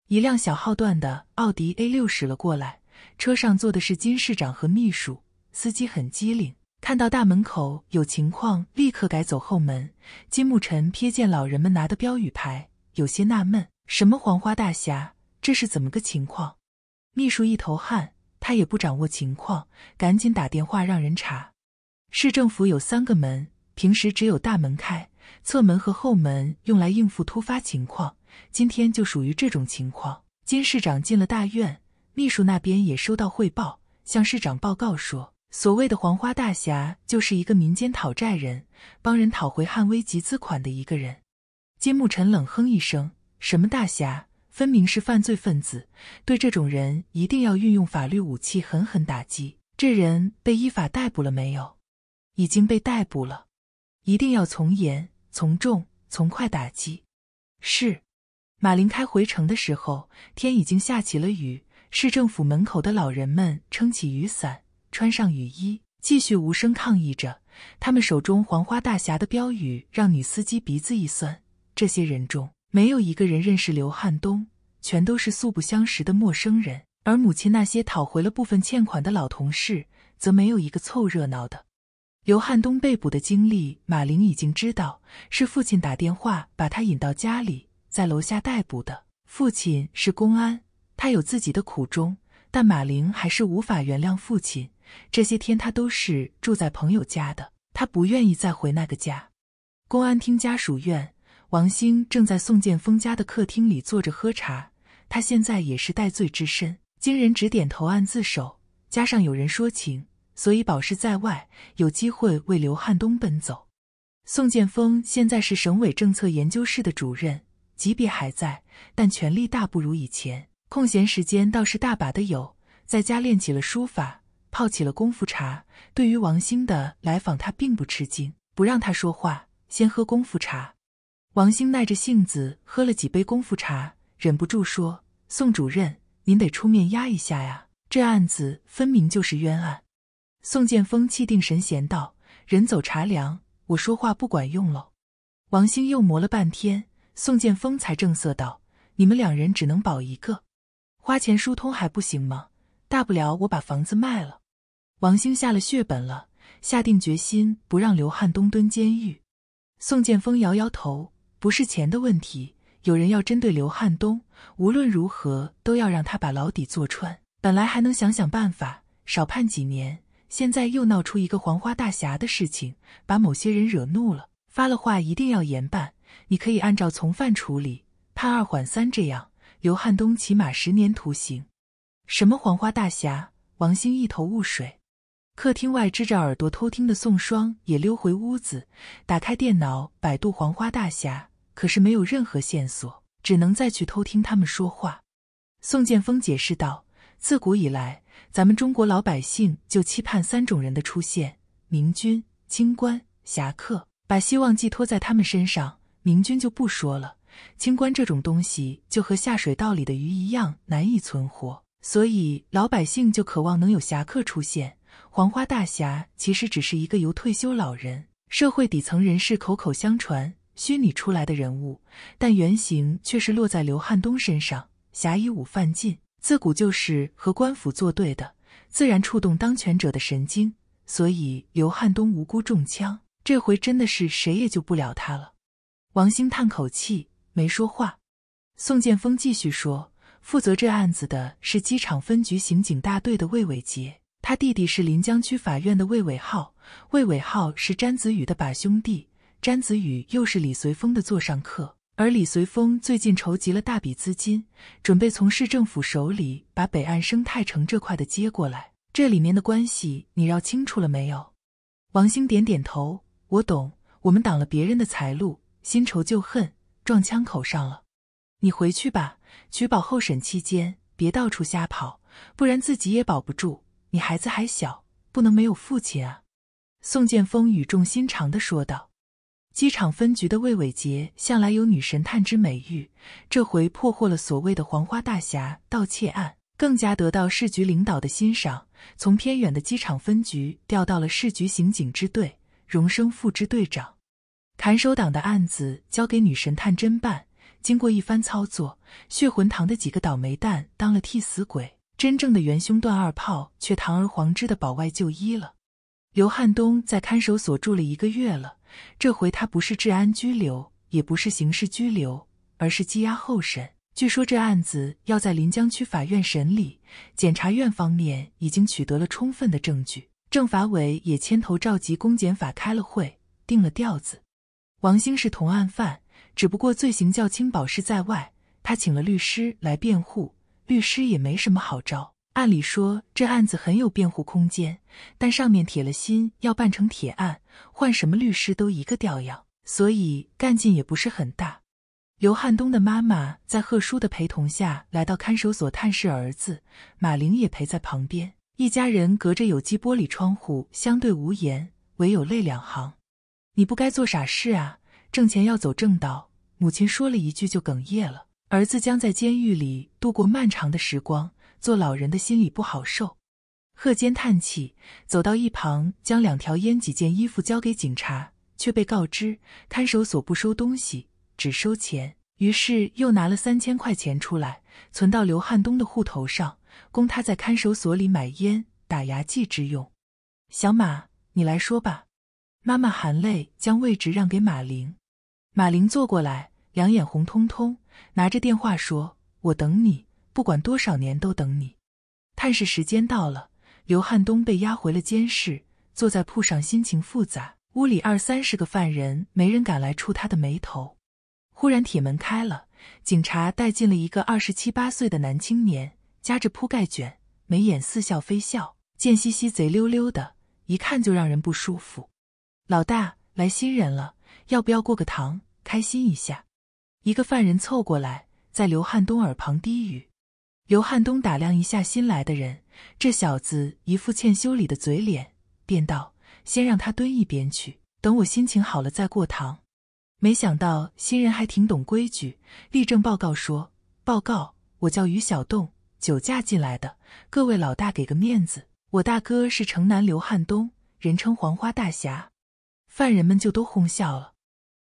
一辆小号段的奥迪 A 六驶了过来，车上坐的是金市长和秘书，司机很机灵。看到大门口有情况，立刻改走后门。金木尘瞥见老人们拿的标语牌，有些纳闷：“什么黄花大侠？这是怎么个情况？”秘书一头汗，他也不掌握情况，赶紧打电话让人查。市政府有三个门，平时只有大门开，侧门和后门用来应付突发情况。今天就属于这种情况。金市长进了大院，秘书那边也收到汇报，向市长报告说。所谓的黄花大侠就是一个民间讨债人，帮人讨回汉威集资款的一个人。金木尘冷哼一声：“什么大侠，分明是犯罪分子。对这种人，一定要运用法律武器，狠狠打击。这人被依法逮捕了没有？已经被逮捕了，一定要从严、从重、从快打击。”是。马林开回城的时候，天已经下起了雨，市政府门口的老人们撑起雨伞。穿上雨衣，继续无声抗议着。他们手中“黄花大侠”的标语让女司机鼻子一酸。这些人中没有一个人认识刘汉东，全都是素不相识的陌生人。而母亲那些讨回了部分欠款的老同事，则没有一个凑热闹的。刘汉东被捕的经历，马玲已经知道，是父亲打电话把他引到家里，在楼下逮捕的。父亲是公安，他有自己的苦衷，但马玲还是无法原谅父亲。这些天他都是住在朋友家的，他不愿意再回那个家。公安厅家属院，王兴正在宋建峰家的客厅里坐着喝茶。他现在也是戴罪之身，经人指点投案自首，加上有人说情，所以保释在外，有机会为刘汉东奔走。宋建峰现在是省委政策研究室的主任，级别还在，但权力大不如以前，空闲时间倒是大把的有，在家练起了书法。泡起了功夫茶。对于王兴的来访，他并不吃惊，不让他说话，先喝功夫茶。王兴耐着性子喝了几杯功夫茶，忍不住说：“宋主任，您得出面压一下呀，这案子分明就是冤案。”宋剑峰气定神闲道：“人走茶凉，我说话不管用喽。”王兴又磨了半天，宋剑锋才正色道：“你们两人只能保一个，花钱疏通还不行吗？大不了我把房子卖了。”王兴下了血本了，下定决心不让刘汉东蹲监狱。宋建峰摇摇头：“不是钱的问题，有人要针对刘汉东，无论如何都要让他把牢底坐穿。本来还能想想办法少判几年，现在又闹出一个黄花大侠的事情，把某些人惹怒了，发了话一定要严办。你可以按照从犯处理，判二缓三，这样刘汉东起码十年徒刑。”什么黄花大侠？王兴一头雾水。客厅外支着耳朵偷听的宋双也溜回屋子，打开电脑百度“黄花大侠”，可是没有任何线索，只能再去偷听他们说话。宋剑锋解释道：“自古以来，咱们中国老百姓就期盼三种人的出现：明君、清官、侠客，把希望寄托在他们身上。明君就不说了，清官这种东西就和下水道里的鱼一样难以存活，所以老百姓就渴望能有侠客出现。”黄花大侠其实只是一个由退休老人、社会底层人士口口相传、虚拟出来的人物，但原型却是落在刘汉东身上。侠以武犯禁，自古就是和官府作对的，自然触动当权者的神经。所以刘汉东无辜中枪，这回真的是谁也救不了他了。王兴叹口气，没说话。宋建峰继续说：“负责这案子的是机场分局刑警大队的魏伟杰。”他弟弟是临江区法院的魏伟浩，魏伟浩是詹子宇的把兄弟，詹子宇又是李随风的座上客，而李随风最近筹集了大笔资金，准备从市政府手里把北岸生态城这块的接过来。这里面的关系，你绕清楚了没有？王兴点点头，我懂。我们挡了别人的财路，新仇旧恨撞枪口上了。你回去吧，取保候审期间别到处瞎跑，不然自己也保不住。你孩子还小，不能没有父亲啊！”宋建峰语重心长地说道。机场分局的魏伟杰向来有“女神探”之美誉，这回破获了所谓的“黄花大侠”盗窃案，更加得到市局领导的欣赏，从偏远的机场分局调到了市局刑警支队，荣升副支队长。砍手党的案子交给女神探侦办，经过一番操作，血魂堂的几个倒霉蛋当了替死鬼。真正的元凶段二炮却堂而皇之的保外就医了。刘汉东在看守所住了一个月了，这回他不是治安拘留，也不是刑事拘留，而是羁押候审。据说这案子要在临江区法院审理，检察院方面已经取得了充分的证据，政法委也牵头召集公检法开了会，定了调子。王兴是同案犯，只不过罪行较轻，保释在外。他请了律师来辩护。律师也没什么好招，按理说这案子很有辩护空间，但上面铁了心要办成铁案，换什么律师都一个调样，所以干劲也不是很大。刘汉东的妈妈在贺叔的陪同下来到看守所探视儿子，马玲也陪在旁边，一家人隔着有机玻璃窗户相对无言，唯有泪两行。你不该做傻事啊，挣钱要走正道。母亲说了一句就哽咽了。儿子将在监狱里度过漫长的时光，做老人的心里不好受。贺坚叹气，走到一旁，将两条烟、几件衣服交给警察，却被告知看守所不收东西，只收钱。于是又拿了三千块钱出来，存到刘汉东的户头上，供他在看守所里买烟、打牙祭之用。小马，你来说吧。妈妈含泪将位置让给马玲，马玲坐过来，两眼红彤彤。拿着电话说：“我等你，不管多少年都等你。”探视时间到了，刘汉东被押回了监室，坐在铺上，心情复杂。屋里二三十个犯人，没人敢来触他的眉头。忽然铁门开了，警察带进了一个二十七八岁的男青年，夹着铺盖卷，眉眼似笑非笑，贱兮兮、贼溜溜的，一看就让人不舒服。老大，来新人了，要不要过个堂，开心一下？一个犯人凑过来，在刘汉东耳旁低语。刘汉东打量一下新来的人，这小子一副欠修理的嘴脸，便道：“先让他蹲一边去，等我心情好了再过堂。”没想到新人还挺懂规矩，立正报告说：“报告，我叫于小栋，酒驾进来的。各位老大给个面子，我大哥是城南刘汉东，人称黄花大侠。”犯人们就都哄笑了，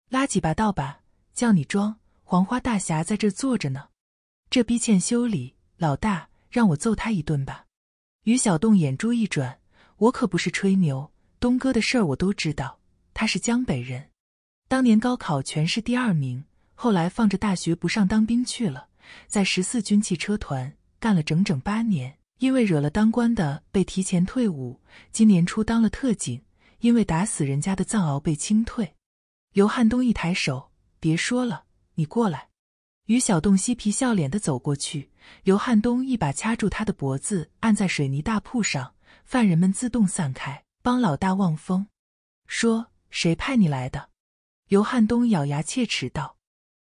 拉几把倒把，叫你装。黄花大侠在这坐着呢，这逼欠修理，老大让我揍他一顿吧。于小栋眼珠一转，我可不是吹牛，东哥的事儿我都知道。他是江北人，当年高考全市第二名，后来放着大学不上，当兵去了，在十四军汽车团干了整整八年，因为惹了当官的，被提前退伍。今年初当了特警，因为打死人家的藏獒被清退。刘汉东一抬手，别说了。你过来，于小栋嬉皮笑脸的走过去。刘汉东一把掐住他的脖子，按在水泥大铺上。犯人们自动散开，帮老大望风。说谁派你来的？刘汉东咬牙切齿道：“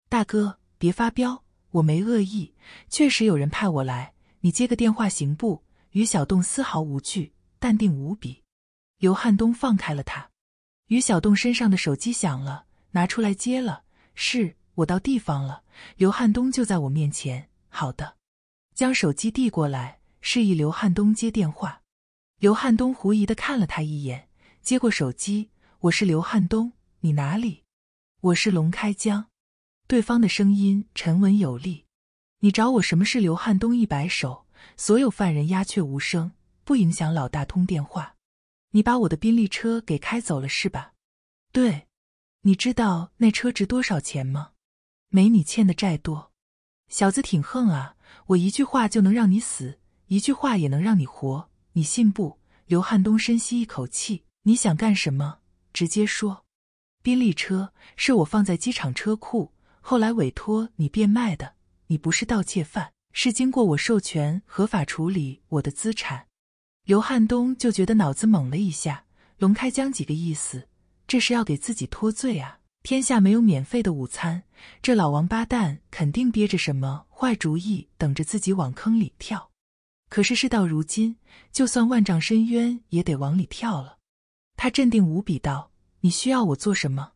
大哥，别发飙，我没恶意。确实有人派我来，你接个电话行不？”于小栋丝毫无惧，淡定无比。刘汉东放开了他。于小栋身上的手机响了，拿出来接了，是。我到地方了，刘汉东就在我面前。好的，将手机递过来，示意刘汉东接电话。刘汉东狐疑的看了他一眼，接过手机。我是刘汉东，你哪里？我是龙开江。对方的声音沉稳有力。你找我什么事？刘汉东一摆手，所有犯人鸦雀无声，不影响老大通电话。你把我的宾利车给开走了是吧？对。你知道那车值多少钱吗？没你欠的债多，小子挺横啊！我一句话就能让你死，一句话也能让你活，你信不？刘汉东深吸一口气：“你想干什么？直接说。宾利车是我放在机场车库，后来委托你变卖的。你不是盗窃犯，是经过我授权合法处理我的资产。”刘汉东就觉得脑子猛了一下。龙开江几个意思？这是要给自己脱罪啊？天下没有免费的午餐，这老王八蛋肯定憋着什么坏主意，等着自己往坑里跳。可是事到如今，就算万丈深渊也得往里跳了。他镇定无比道：“你需要我做什么？”